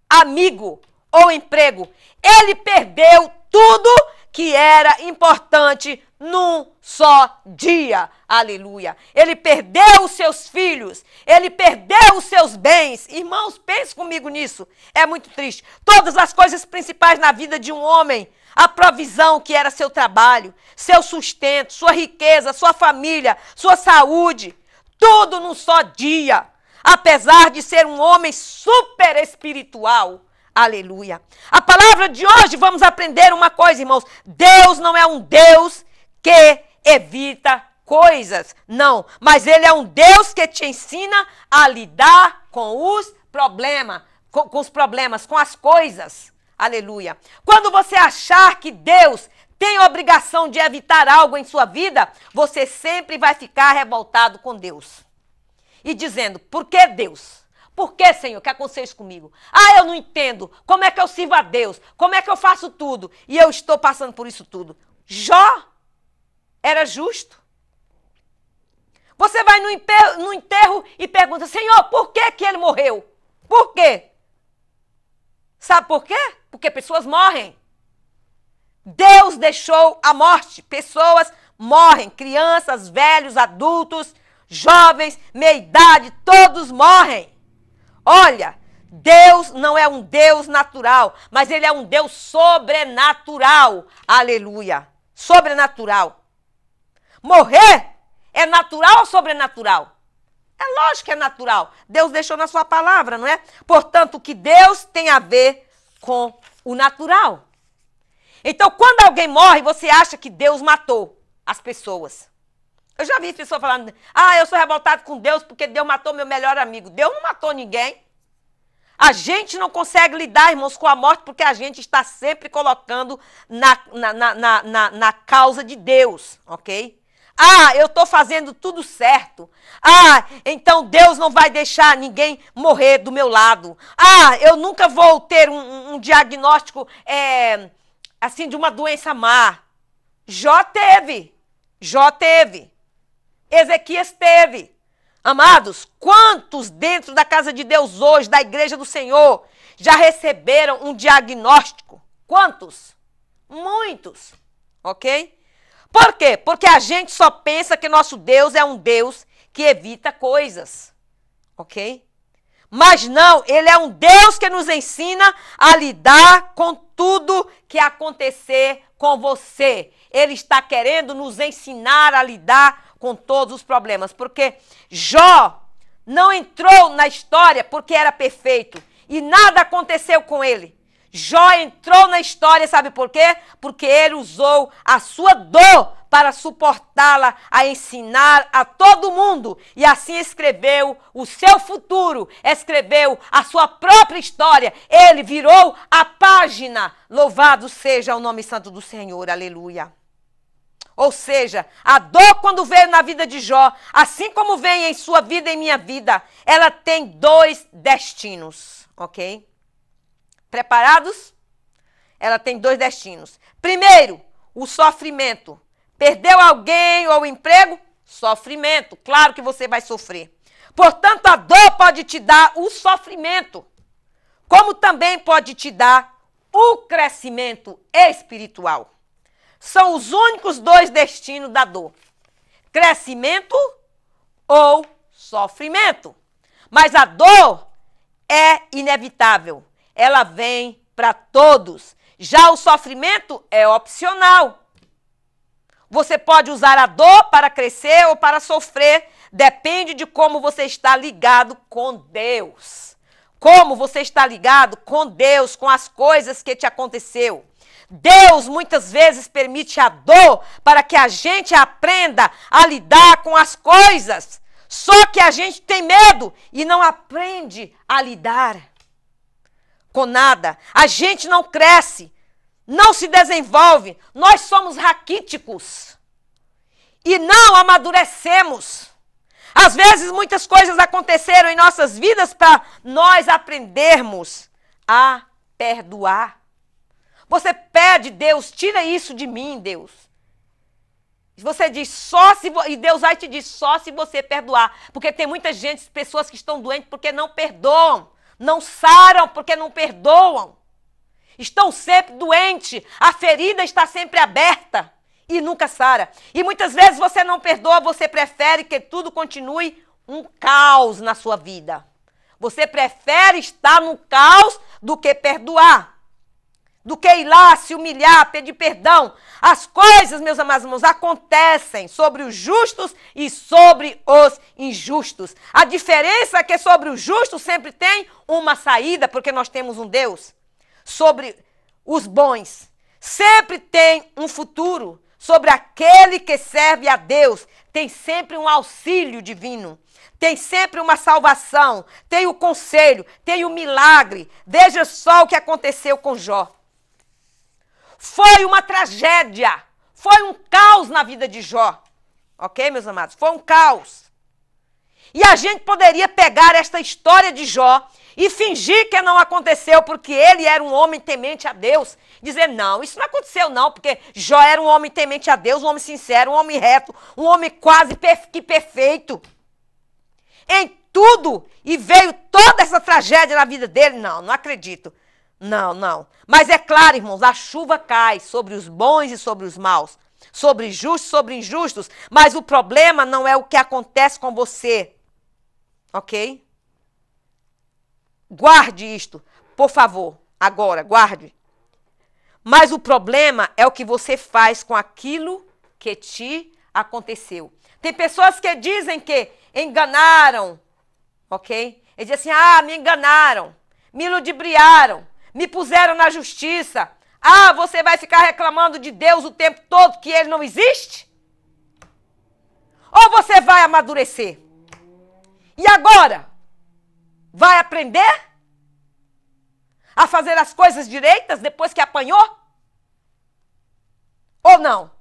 amigo ou emprego. Ele perdeu tudo que era importante num só dia. Aleluia. Ele perdeu os seus filhos, ele perdeu os seus bens. Irmãos, pense comigo nisso. É muito triste. Todas as coisas principais na vida de um homem, a provisão que era seu trabalho, seu sustento, sua riqueza, sua família, sua saúde, tudo num só dia. Apesar de ser um homem super espiritual, Aleluia. A palavra de hoje vamos aprender uma coisa, irmãos. Deus não é um Deus que evita coisas, não, mas ele é um Deus que te ensina a lidar com os problemas, com, com os problemas, com as coisas. Aleluia. Quando você achar que Deus tem obrigação de evitar algo em sua vida, você sempre vai ficar revoltado com Deus. E dizendo: "Por que Deus?" Por que, Senhor, que aconteça comigo? Ah, eu não entendo. Como é que eu sirvo a Deus? Como é que eu faço tudo? E eu estou passando por isso tudo. Jó era justo. Você vai no enterro, no enterro e pergunta: Senhor, por que, que ele morreu? Por quê? Sabe por quê? Porque pessoas morrem. Deus deixou a morte. Pessoas morrem. Crianças, velhos, adultos, jovens, meia-idade, todos morrem. Olha, Deus não é um Deus natural, mas ele é um Deus sobrenatural. Aleluia! Sobrenatural. Morrer é natural ou sobrenatural? É lógico que é natural. Deus deixou na sua palavra, não é? Portanto, o que Deus tem a ver com o natural. Então, quando alguém morre, você acha que Deus matou as pessoas. Eu já vi pessoas falando, ah, eu sou revoltado com Deus porque Deus matou meu melhor amigo. Deus não matou ninguém. A gente não consegue lidar, irmãos, com a morte porque a gente está sempre colocando na, na, na, na, na causa de Deus, ok? Ah, eu estou fazendo tudo certo. Ah, então Deus não vai deixar ninguém morrer do meu lado. Ah, eu nunca vou ter um, um diagnóstico é, assim de uma doença má. Jó teve. Jó teve. Ezequias teve. Amados, quantos dentro da casa de Deus hoje, da igreja do Senhor, já receberam um diagnóstico? Quantos? Muitos, ok? Por quê? Porque a gente só pensa que nosso Deus é um Deus que evita coisas, ok? Mas não, ele é um Deus que nos ensina a lidar com tudo que acontecer com você. Ele está querendo nos ensinar a lidar com todos os problemas, porque Jó não entrou na história porque era perfeito e nada aconteceu com ele. Jó entrou na história, sabe por quê? Porque ele usou a sua dor para suportá-la, a ensinar a todo mundo. E assim escreveu o seu futuro, escreveu a sua própria história. Ele virou a página. Louvado seja o nome santo do Senhor. Aleluia. Ou seja, a dor quando veio na vida de Jó, assim como vem em sua vida e em minha vida, ela tem dois destinos, ok? Preparados? Ela tem dois destinos. Primeiro, o sofrimento. Perdeu alguém ou o emprego? Sofrimento. Claro que você vai sofrer. Portanto, a dor pode te dar o sofrimento, como também pode te dar o crescimento espiritual são os únicos dois destinos da dor: crescimento ou sofrimento. Mas a dor é inevitável, ela vem para todos. Já o sofrimento é opcional. Você pode usar a dor para crescer ou para sofrer, depende de como você está ligado com Deus. Como você está ligado com Deus, com as coisas que te aconteceu. Deus muitas vezes permite a dor para que a gente aprenda a lidar com as coisas. Só que a gente tem medo e não aprende a lidar com nada. A gente não cresce, não se desenvolve. Nós somos raquíticos e não amadurecemos. Às vezes muitas coisas aconteceram em nossas vidas para nós aprendermos a perdoar. Você pede, Deus, tira isso de mim, Deus. Você diz só se e Deus vai te dizer só se você perdoar, porque tem muita gente, pessoas que estão doentes porque não perdoam, não saram porque não perdoam. Estão sempre doentes, a ferida está sempre aberta e nunca sara. E muitas vezes você não perdoa, você prefere que tudo continue um caos na sua vida. Você prefere estar no caos do que perdoar do que ir lá se humilhar, pedir perdão. As coisas, meus amados irmãos, acontecem sobre os justos e sobre os injustos. A diferença é que sobre os justos sempre tem uma saída, porque nós temos um Deus. Sobre os bons, sempre tem um futuro. Sobre aquele que serve a Deus, tem sempre um auxílio divino tem sempre uma salvação, tem o conselho, tem o milagre. Veja só o que aconteceu com Jó. Foi uma tragédia. Foi um caos na vida de Jó. Ok, meus amados? Foi um caos. E a gente poderia pegar esta história de Jó e fingir que não aconteceu porque ele era um homem temente a Deus. Dizer, não, isso não aconteceu não, porque Jó era um homem temente a Deus, um homem sincero, um homem reto, um homem quase perfe que perfeito. Em tudo, e veio toda essa tragédia na vida dele. Não, não acredito. Não, não. Mas é claro, irmãos, a chuva cai sobre os bons e sobre os maus, sobre justos e sobre injustos, mas o problema não é o que acontece com você. OK? Guarde isto, por favor. Agora, guarde. Mas o problema é o que você faz com aquilo que te aconteceu. Tem pessoas que dizem que enganaram, ok? Eles dizem assim: ah, me enganaram, me ludibriaram me puseram na justiça. Ah, você vai ficar reclamando de Deus o tempo todo que ele não existe? Ou você vai amadurecer? E agora? Vai aprender a fazer as coisas direitas depois que apanhou? Ou não?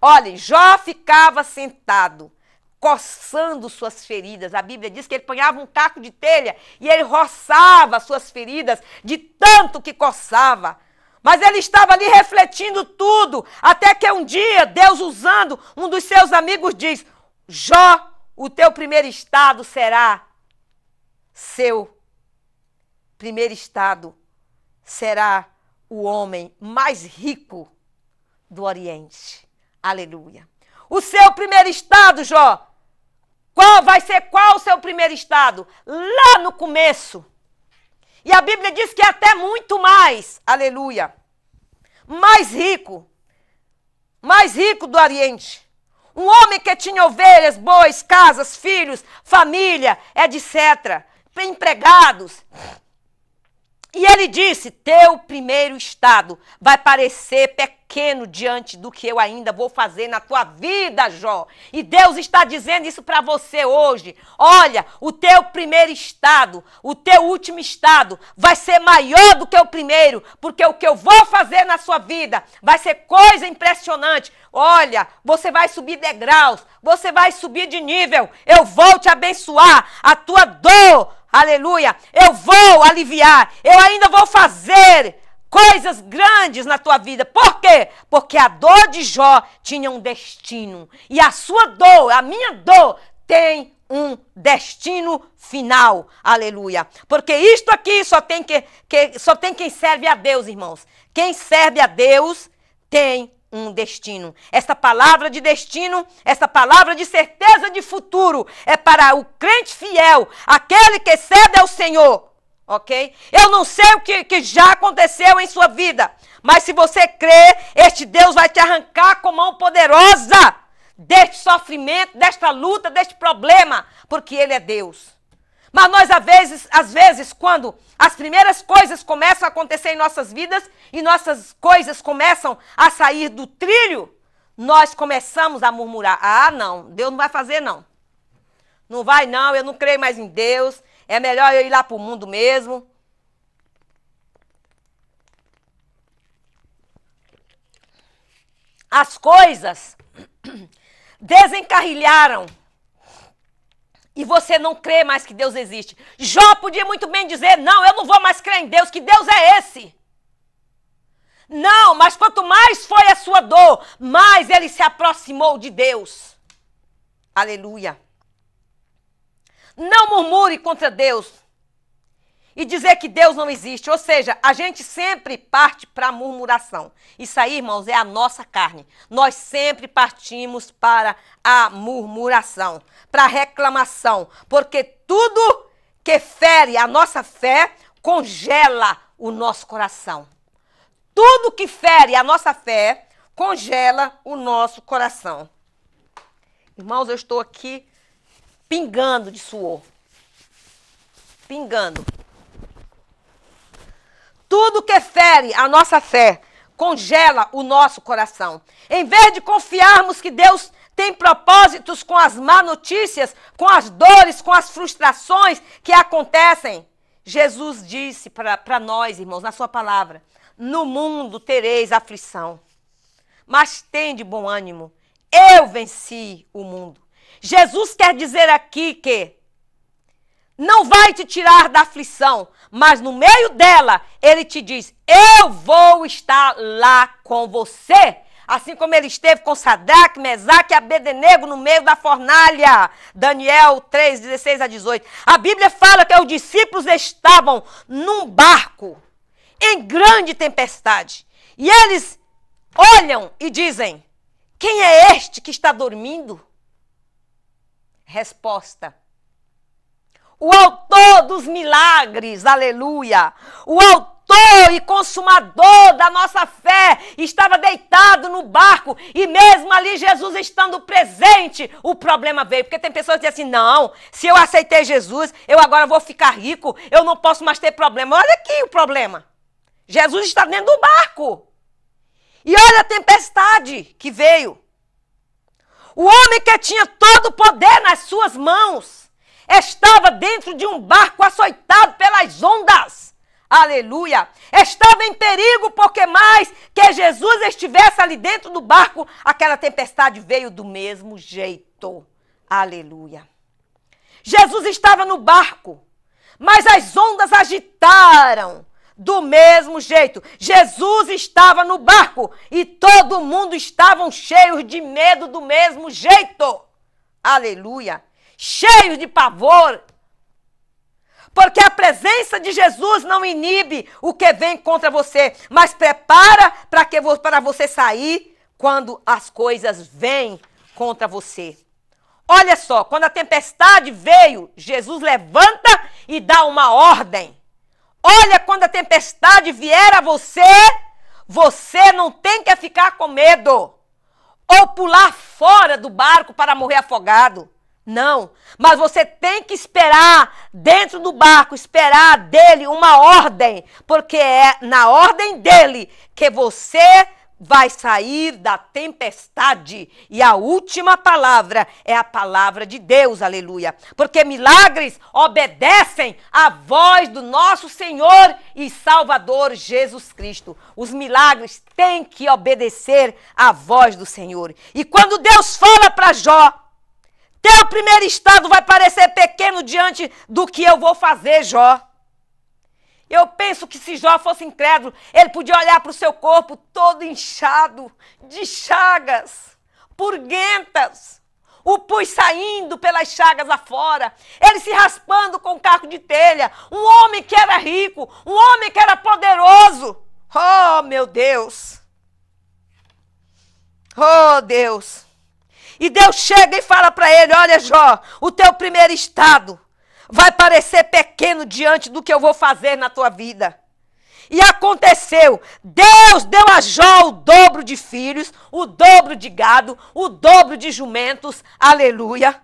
Olhem, Jó ficava sentado coçando suas feridas. A Bíblia diz que ele apanhava um caco de telha e ele roçava suas feridas de tanto que coçava. Mas ele estava ali refletindo tudo, até que um dia Deus, usando um dos seus amigos, diz: Jó, o teu primeiro estado será seu primeiro estado será o homem mais rico do Oriente. Aleluia. O seu primeiro estado, Jó, qual vai ser qual o seu primeiro estado? Lá no começo. E a Bíblia diz que é até muito mais, aleluia. Mais rico, mais rico do Oriente. Um homem que tinha ovelhas, bois, casas, filhos, família, etc. Empregados. E ele disse: Teu primeiro estado vai parecer pequeno diante do que eu ainda vou fazer na tua vida, Jó. E Deus está dizendo isso para você hoje. Olha, o teu primeiro estado, o teu último estado, vai ser maior do que o primeiro, porque o que eu vou fazer na sua vida vai ser coisa impressionante. Olha, você vai subir degraus, você vai subir de nível. Eu vou te abençoar. A tua dor aleluia, eu vou aliviar, eu ainda vou fazer coisas grandes na tua vida. Por quê? Porque a dor de Jó tinha um destino. E a sua dor, a minha dor, tem um destino final. Aleluia. Porque isto aqui só tem que, que só tem quem serve a Deus, irmãos. Quem serve a Deus tem um destino. Esta palavra de destino, esta palavra de certeza de futuro é para o crente fiel, aquele que cede ao Senhor. Ok? Eu não sei o que, que já aconteceu em sua vida, mas se você crê, este Deus vai te arrancar com mão poderosa deste sofrimento, desta luta, deste problema, porque Ele é Deus. Mas nós, às vezes, às vezes, quando as primeiras coisas começam a acontecer em nossas vidas e nossas coisas começam a sair do trilho, nós começamos a murmurar: ah, não, Deus não vai fazer, não. Não vai, não, eu não creio mais em Deus, é melhor eu ir lá para o mundo mesmo. As coisas desencarrilharam e você não crê mais que Deus existe. Jó podia muito bem dizer: Não, eu não vou mais crer em Deus, que Deus é esse. Não, mas quanto mais foi a sua dor, mais ele se aproximou de Deus. Aleluia. Não murmure contra Deus e dizer que Deus não existe. Ou seja, a gente sempre parte para a murmuração. Isso aí, irmãos, é a nossa carne. Nós sempre partimos para a murmuração, para a reclamação, porque tudo que fere a nossa fé congela o nosso coração. Tudo que fere a nossa fé congela o nosso coração. Irmãos, eu estou aqui pingando de suor. Pingando. Tudo que fere a nossa fé congela o nosso coração. Em vez de confiarmos que Deus tem propósitos com as más notícias, com as dores, com as frustrações que acontecem, Jesus disse para nós, irmãos, na sua palavra: No mundo tereis aflição, mas tende bom ânimo. Eu venci o mundo. Jesus quer dizer aqui que não vai te tirar da aflição, mas no meio dela, ele te diz: Eu vou estar lá com você. Assim como ele esteve com Sadraque, Mesaque e Abednego no meio da fornalha. Daniel 3, 16 a 18. A Bíblia fala que os discípulos estavam num barco, em grande tempestade. E eles olham e dizem: Quem é este que está dormindo? Resposta: o autor dos milagres, aleluia, o autor e consumador da nossa fé, estava deitado no barco e mesmo ali Jesus estando presente, o problema veio. Porque tem pessoas que dizem assim: não, se eu aceitei Jesus, eu agora vou ficar rico, eu não posso mais ter problema. Olha aqui o problema. Jesus está dentro do barco. E olha a tempestade que veio. O homem que tinha todo o poder nas suas mãos Estava dentro de um barco açoitado pelas ondas. Aleluia! Estava em perigo, porque mais que Jesus estivesse ali dentro do barco, aquela tempestade veio do mesmo jeito. Aleluia! Jesus estava no barco, mas as ondas agitaram do mesmo jeito. Jesus estava no barco e todo mundo estavam cheios de medo do mesmo jeito. Aleluia! cheios de pavor. Porque a presença de Jesus não inibe o que vem contra você, mas prepara para que para você sair quando as coisas vêm contra você. Olha só, quando a tempestade veio, Jesus levanta e dá uma ordem. Olha, quando a tempestade vier a você, você não tem que ficar com medo ou pular fora do barco para morrer afogado. Não. Mas você tem que esperar dentro do barco, esperar dele uma ordem, porque é na ordem dele que você vai sair da tempestade. E a última palavra é a palavra de Deus, aleluia. Porque milagres obedecem à voz do nosso Senhor e Salvador Jesus Cristo. Os milagres têm que obedecer à voz do Senhor. E quando Deus fala para Jó, teu primeiro estado vai parecer pequeno diante do que eu vou fazer, Jó. Eu penso que se Jó fosse incrédulo, ele podia olhar para o seu corpo todo inchado, de chagas, purguentas, o pus saindo pelas chagas afora, ele se raspando com um carro de telha, um homem que era rico, um homem que era poderoso. Oh, meu Deus! Oh, Deus! E Deus chega e fala para ele: Olha, Jó, o teu primeiro estado vai parecer pequeno diante do que eu vou fazer na tua vida. E aconteceu: Deus deu a Jó o dobro de filhos, o dobro de gado, o dobro de jumentos, aleluia,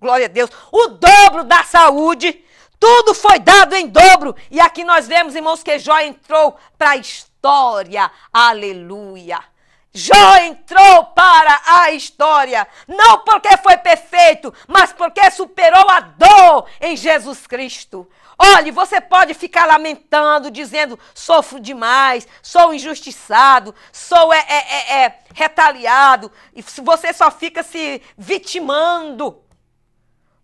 glória a Deus, o dobro da saúde, tudo foi dado em dobro. E aqui nós vemos, irmãos, que Jó entrou para a história, aleluia. Jó entrou para a história, não porque foi perfeito, mas porque superou a dor em Jesus Cristo. Olhe, você pode ficar lamentando, dizendo: sofro demais, sou injustiçado, sou é, é, é, é retaliado, e você só fica se vitimando.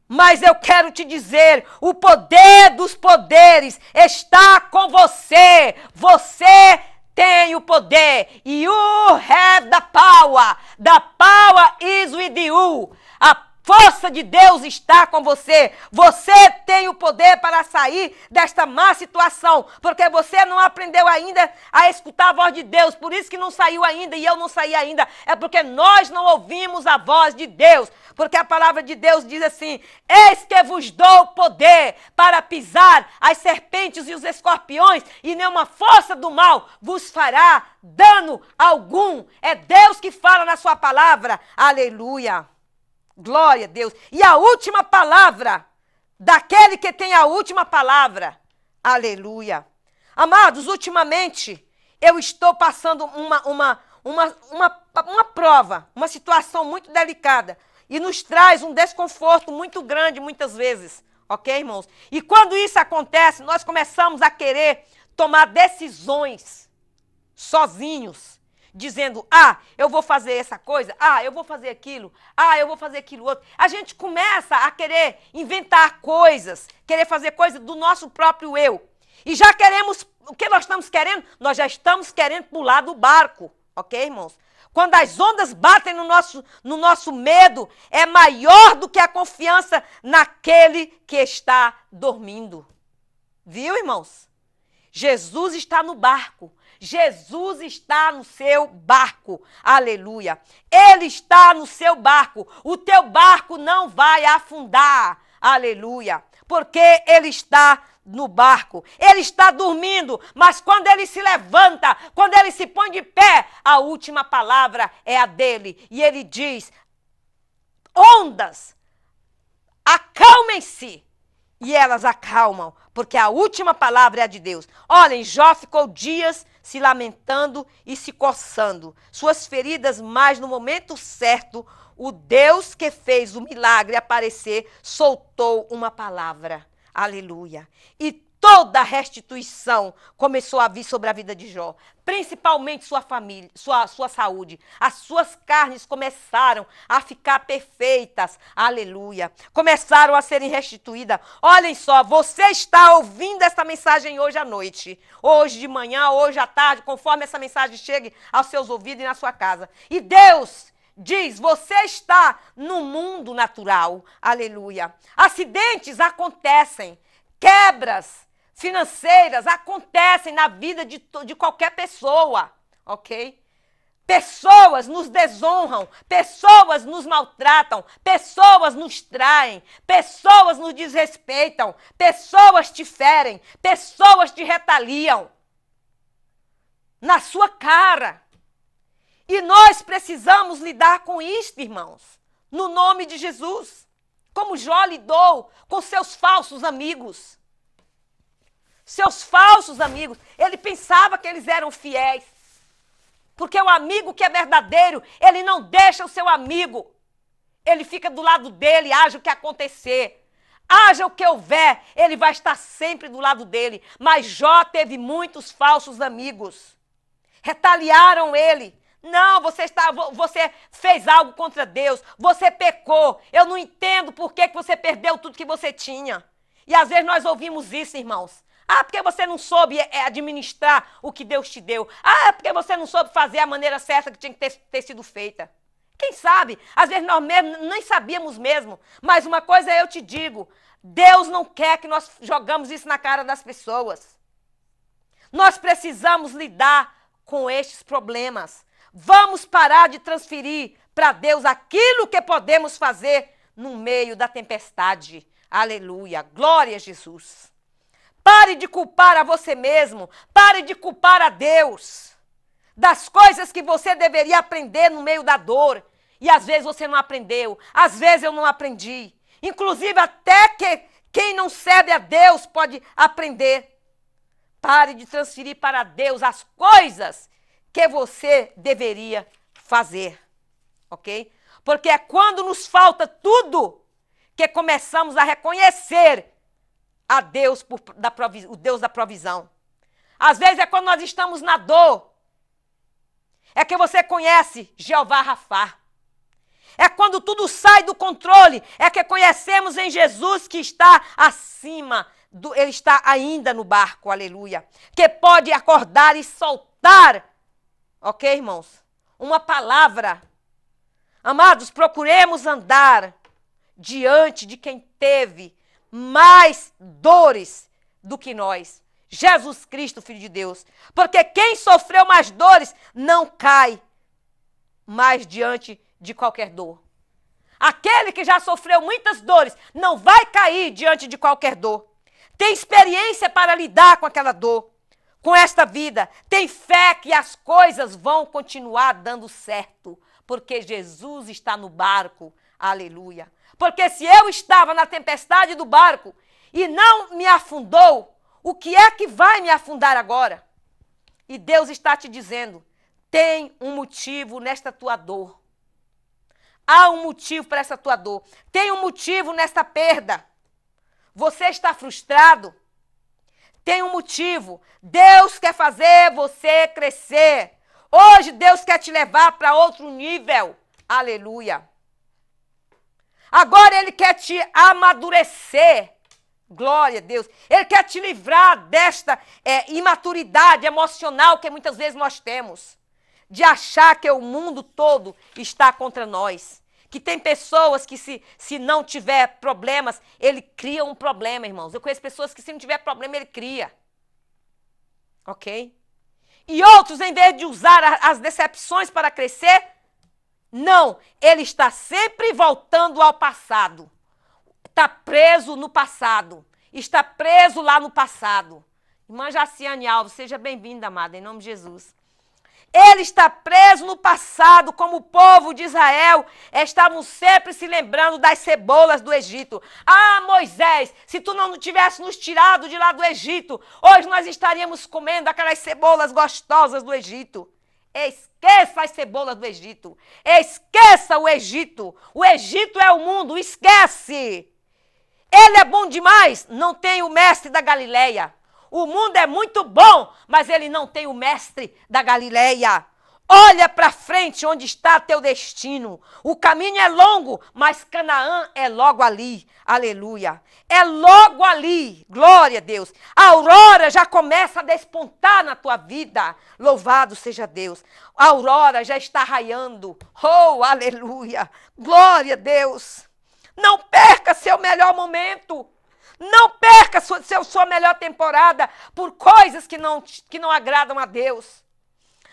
Mas eu quero te dizer: o poder dos poderes está com você. Você é tem o poder. You have the power. The power is with you. A força de Deus está com você. Você tem o poder para sair desta má situação, porque você não aprendeu ainda a escutar a voz de Deus. Por isso que não saiu ainda e eu não saí ainda. É porque nós não ouvimos a voz de Deus. Porque a palavra de Deus diz assim: Eis que vos dou poder para pisar as serpentes e os escorpiões, e nenhuma força do mal vos fará dano algum. É Deus que fala na sua palavra. Aleluia. Glória a Deus. E a última palavra daquele que tem a última palavra. Aleluia. Amados, ultimamente eu estou passando uma, uma, uma, uma, uma prova, uma situação muito delicada. E nos traz um desconforto muito grande muitas vezes. Ok, irmãos? E quando isso acontece, nós começamos a querer tomar decisões sozinhos dizendo: ah, eu vou fazer essa coisa, ah, eu vou fazer aquilo, ah, eu vou fazer aquilo outro. A gente começa a querer inventar coisas, querer fazer coisas do nosso próprio eu. E já queremos, o que nós estamos querendo? Nós já estamos querendo pular do barco, ok, irmãos? Quando as ondas batem no nosso, no nosso medo, é maior do que a confiança naquele que está dormindo. Viu, irmãos? Jesus está no barco, Jesus está no seu barco. Aleluia. Ele está no seu barco. O teu barco não vai afundar. Aleluia. Porque ele está no barco. Ele está dormindo, mas quando ele se levanta, quando ele se põe de pé, a última palavra é a dele. E ele diz: Ondas, acalmem-se e elas acalmam, porque a última palavra é a de Deus. Olhem, Jó ficou dias se lamentando e se coçando, suas feridas, mas no momento certo, o Deus que fez o milagre aparecer soltou uma palavra. Aleluia. E toda restituição começou a vir sobre a vida de Jó, principalmente sua família, sua, sua saúde. As suas carnes começaram a ficar perfeitas, aleluia. Começaram a serem restituídas. Olhem só, você está ouvindo essa mensagem hoje à noite, hoje de manhã, hoje à tarde, conforme essa mensagem chegue aos seus ouvidos e na sua casa. E Deus diz: você está no mundo natural, aleluia. Acidentes acontecem, quebras financeiras acontecem na vida de, de qualquer pessoa, ok? Pessoas nos desonram, pessoas nos maltratam, pessoas nos traem, pessoas nos desrespeitam, pessoas te ferem, pessoas te retaliam na sua cara. E nós precisamos lidar com isto, irmãos, no nome de Jesus, como Jó lidou com seus falsos amigos seus falsos amigos. Ele pensava que eles eram fiéis. Porque o amigo que é verdadeiro, ele não deixa o seu amigo. Ele fica do lado dele, haja o que acontecer. Haja o que houver, ele vai estar sempre do lado dele. Mas Jó teve muitos falsos amigos. Retaliaram ele. Não, você, está, você fez algo contra Deus. Você pecou. Eu não entendo por que, que você perdeu tudo que você tinha. E às vezes nós ouvimos isso, irmãos. Ah, porque você não soube é, é administrar o que Deus te deu. Ah, é porque você não soube fazer a maneira certa que tinha que ter, ter sido feita. Quem sabe? Às vezes nós mesmo nem sabíamos mesmo. Mas uma coisa eu te digo: Deus não quer que nós jogamos isso na cara das pessoas. Nós precisamos lidar com estes problemas. Vamos parar de transferir para Deus aquilo que podemos fazer no meio da tempestade. Aleluia. Glória a Jesus. Pare de culpar a você mesmo. Pare de culpar a Deus. Das coisas que você deveria aprender no meio da dor. E às vezes você não aprendeu. Às vezes eu não aprendi. Inclusive, até que quem não serve a Deus pode aprender. Pare de transferir para Deus as coisas que você deveria fazer. Ok? Porque é quando nos falta tudo que começamos a reconhecer a Deus, por, da o Deus da provisão. Às vezes é quando nós estamos na dor, é que você conhece Jeová Rafá. É quando tudo sai do controle, é que conhecemos em Jesus que está acima, do, ele está ainda no barco, aleluia. Que pode acordar e soltar, ok, irmãos? Uma palavra. Amados, procuremos andar diante de quem teve mais dores do que nós. Jesus Cristo, Filho de Deus. Porque quem sofreu mais dores não cai mais diante de qualquer dor. Aquele que já sofreu muitas dores não vai cair diante de qualquer dor. Tem experiência para lidar com aquela dor, com esta vida. Tem fé que as coisas vão continuar dando certo porque Jesus está no barco. Aleluia. Porque se eu estava na tempestade do barco e não me afundou, o que é que vai me afundar agora? E Deus está te dizendo: tem um motivo nesta tua dor. Há um motivo para essa tua dor. Tem um motivo nesta perda. Você está frustrado? Tem um motivo. Deus quer fazer você crescer. Hoje Deus quer te levar para outro nível. Aleluia. Agora Ele quer te amadurecer. Glória a Deus. Ele quer te livrar desta é, imaturidade emocional que muitas vezes nós temos. De achar que o mundo todo está contra nós. Que tem pessoas que, se, se não tiver problemas, ele cria um problema, irmãos. Eu conheço pessoas que, se não tiver problema, ele cria. Ok? E outros, em vez de usar as decepções para crescer, não, ele está sempre voltando ao passado. Está preso no passado. Está preso lá no passado. Irmã Jaciane Alves, seja bem-vinda, amada, em nome de Jesus. Ele está preso no passado, como o povo de Israel estavam sempre se lembrando das cebolas do Egito. Ah, Moisés, se tu não tivesse nos tirado de lá do Egito, hoje nós estaríamos comendo aquelas cebolas gostosas do Egito. Esqueça as cebolas do Egito. Esqueça o Egito. O Egito é o mundo, esquece. Ele é bom demais, não tem o mestre da Galileia. O mundo é muito bom, mas ele não tem o mestre da Galileia. Olha para frente onde está teu destino. O caminho é longo, mas Canaã é logo ali. Aleluia. É logo ali. Glória a Deus. A aurora já começa a despontar na tua vida. Louvado seja Deus. A aurora já está raiando. Oh, aleluia. Glória a Deus. Não perca seu melhor momento. Não perca sua, seu, sua melhor temporada por coisas que não, que não agradam a Deus.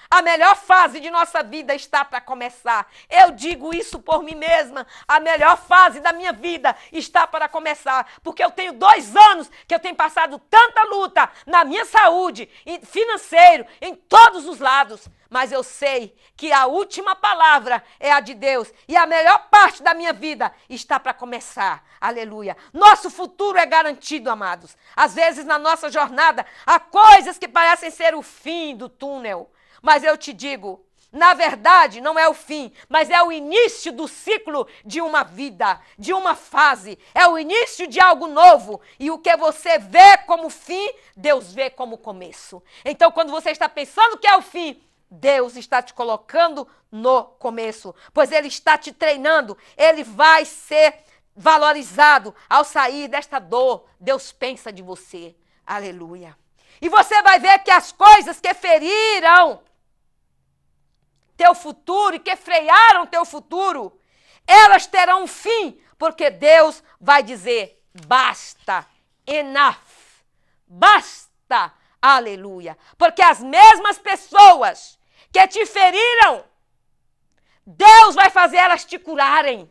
A melhor fase de nossa vida está para começar. Eu digo isso por mim mesma. A melhor fase da minha vida está para começar. Porque eu tenho dois anos que eu tenho passado tanta luta na minha saúde, financeiro, em todos os lados mas eu sei que a última palavra é a de Deus e a melhor parte da minha vida está para começar. Aleluia. Nosso futuro é garantido, amados. Às vezes na nossa jornada há coisas que parecem ser o fim do túnel, mas eu te digo, na verdade, não é o fim, mas é o início do ciclo de uma vida, de uma fase. É o início de algo novo. E o que você vê como fim, Deus vê como começo. Então, quando você está pensando que é o fim, Deus está te colocando no começo, pois Ele está te treinando, Ele vai ser valorizado ao sair desta dor. Deus pensa de você. Aleluia. E você vai ver que as coisas que feriram teu futuro e que frearam teu futuro, elas terão um fim, porque Deus vai dizer: basta, enough, basta, aleluia. Porque as mesmas pessoas que te feriram. Deus vai fazer elas te curarem.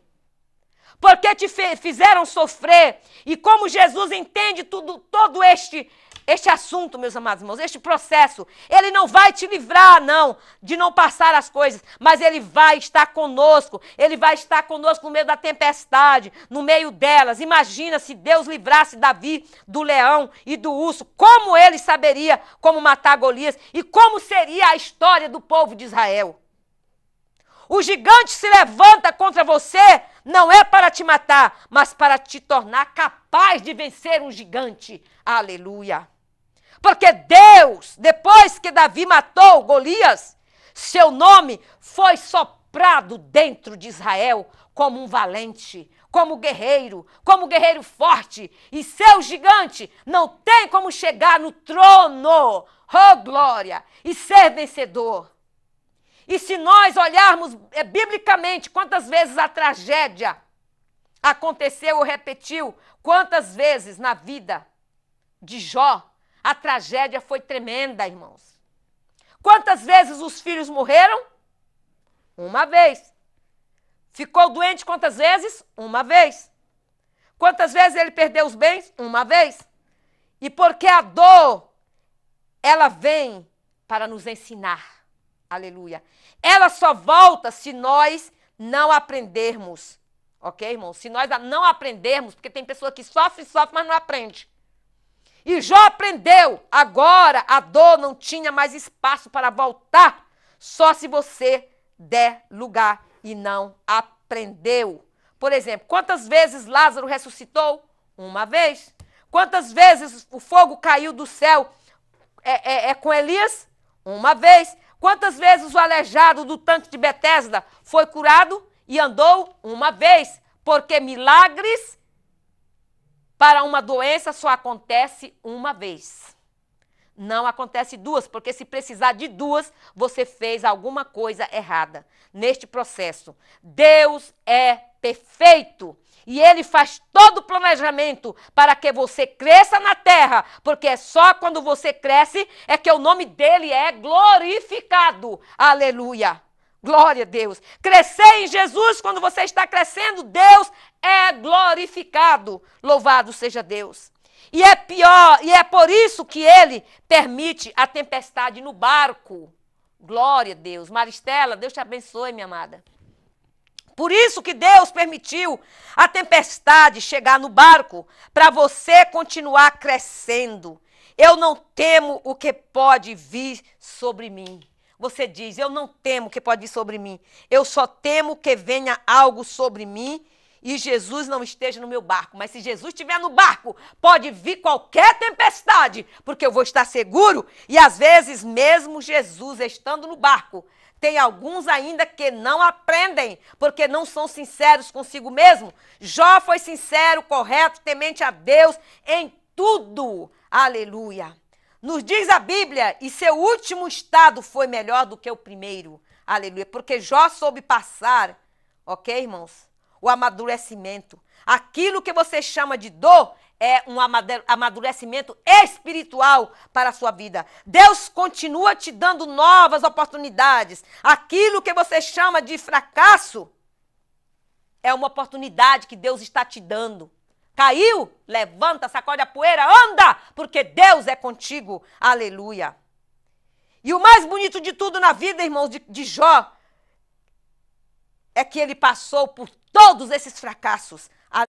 Porque te fizeram sofrer. E como Jesus entende tudo, todo este este assunto, meus amados irmãos, este processo, ele não vai te livrar, não, de não passar as coisas, mas ele vai estar conosco, ele vai estar conosco no meio da tempestade, no meio delas. Imagina se Deus livrasse Davi do leão e do urso, como ele saberia como matar Golias e como seria a história do povo de Israel. O gigante se levanta contra você não é para te matar, mas para te tornar capaz de vencer um gigante. Aleluia. Porque Deus, depois que Davi matou Golias, seu nome foi soprado dentro de Israel como um valente, como guerreiro, como guerreiro forte. E seu gigante não tem como chegar no trono, oh glória, e ser vencedor. E se nós olharmos é, biblicamente quantas vezes a tragédia aconteceu ou repetiu, quantas vezes na vida de Jó a tragédia foi tremenda, irmãos. Quantas vezes os filhos morreram? Uma vez. Ficou doente quantas vezes? Uma vez. Quantas vezes ele perdeu os bens? Uma vez. E porque a dor, ela vem para nos ensinar. Aleluia. Ela só volta se nós não aprendermos. Ok, irmão? Se nós não aprendermos, porque tem pessoa que sofre, sofre, mas não aprende. E Jó aprendeu. Agora a dor não tinha mais espaço para voltar. Só se você der lugar e não aprendeu. Por exemplo, quantas vezes Lázaro ressuscitou? Uma vez. Quantas vezes o fogo caiu do céu é, é, é com Elias? Uma vez. Quantas vezes o aleijado do tanque de Betesda foi curado e andou uma vez? Porque milagres para uma doença só acontece uma vez. Não acontece duas, porque se precisar de duas, você fez alguma coisa errada neste processo. Deus é perfeito. E ele faz todo o planejamento para que você cresça na terra, porque é só quando você cresce é que o nome dele é glorificado. Aleluia. Glória a Deus. Crescer em Jesus, quando você está crescendo, Deus é glorificado. Louvado seja Deus. E é pior, e é por isso que ele permite a tempestade no barco. Glória a Deus. Maristela, Deus te abençoe, minha amada. Por isso que Deus permitiu a tempestade chegar no barco para você continuar crescendo. Eu não temo o que pode vir sobre mim. Você diz: Eu não temo o que pode vir sobre mim. Eu só temo que venha algo sobre mim e Jesus não esteja no meu barco. Mas se Jesus estiver no barco, pode vir qualquer tempestade, porque eu vou estar seguro. E às vezes, mesmo Jesus estando no barco, tem alguns ainda que não aprendem, porque não são sinceros consigo mesmo. Jó foi sincero, correto, temente a Deus em tudo. Aleluia. Nos diz a Bíblia, e seu último estado foi melhor do que o primeiro. Aleluia. Porque Jó soube passar, ok, irmãos? O amadurecimento. Aquilo que você chama de dor, é um amadurecimento espiritual para a sua vida. Deus continua te dando novas oportunidades. Aquilo que você chama de fracasso é uma oportunidade que Deus está te dando. Caiu? Levanta, sacode a poeira, anda, porque Deus é contigo. Aleluia. E o mais bonito de tudo na vida, irmãos, de, de Jó, é que ele passou por todos esses fracassos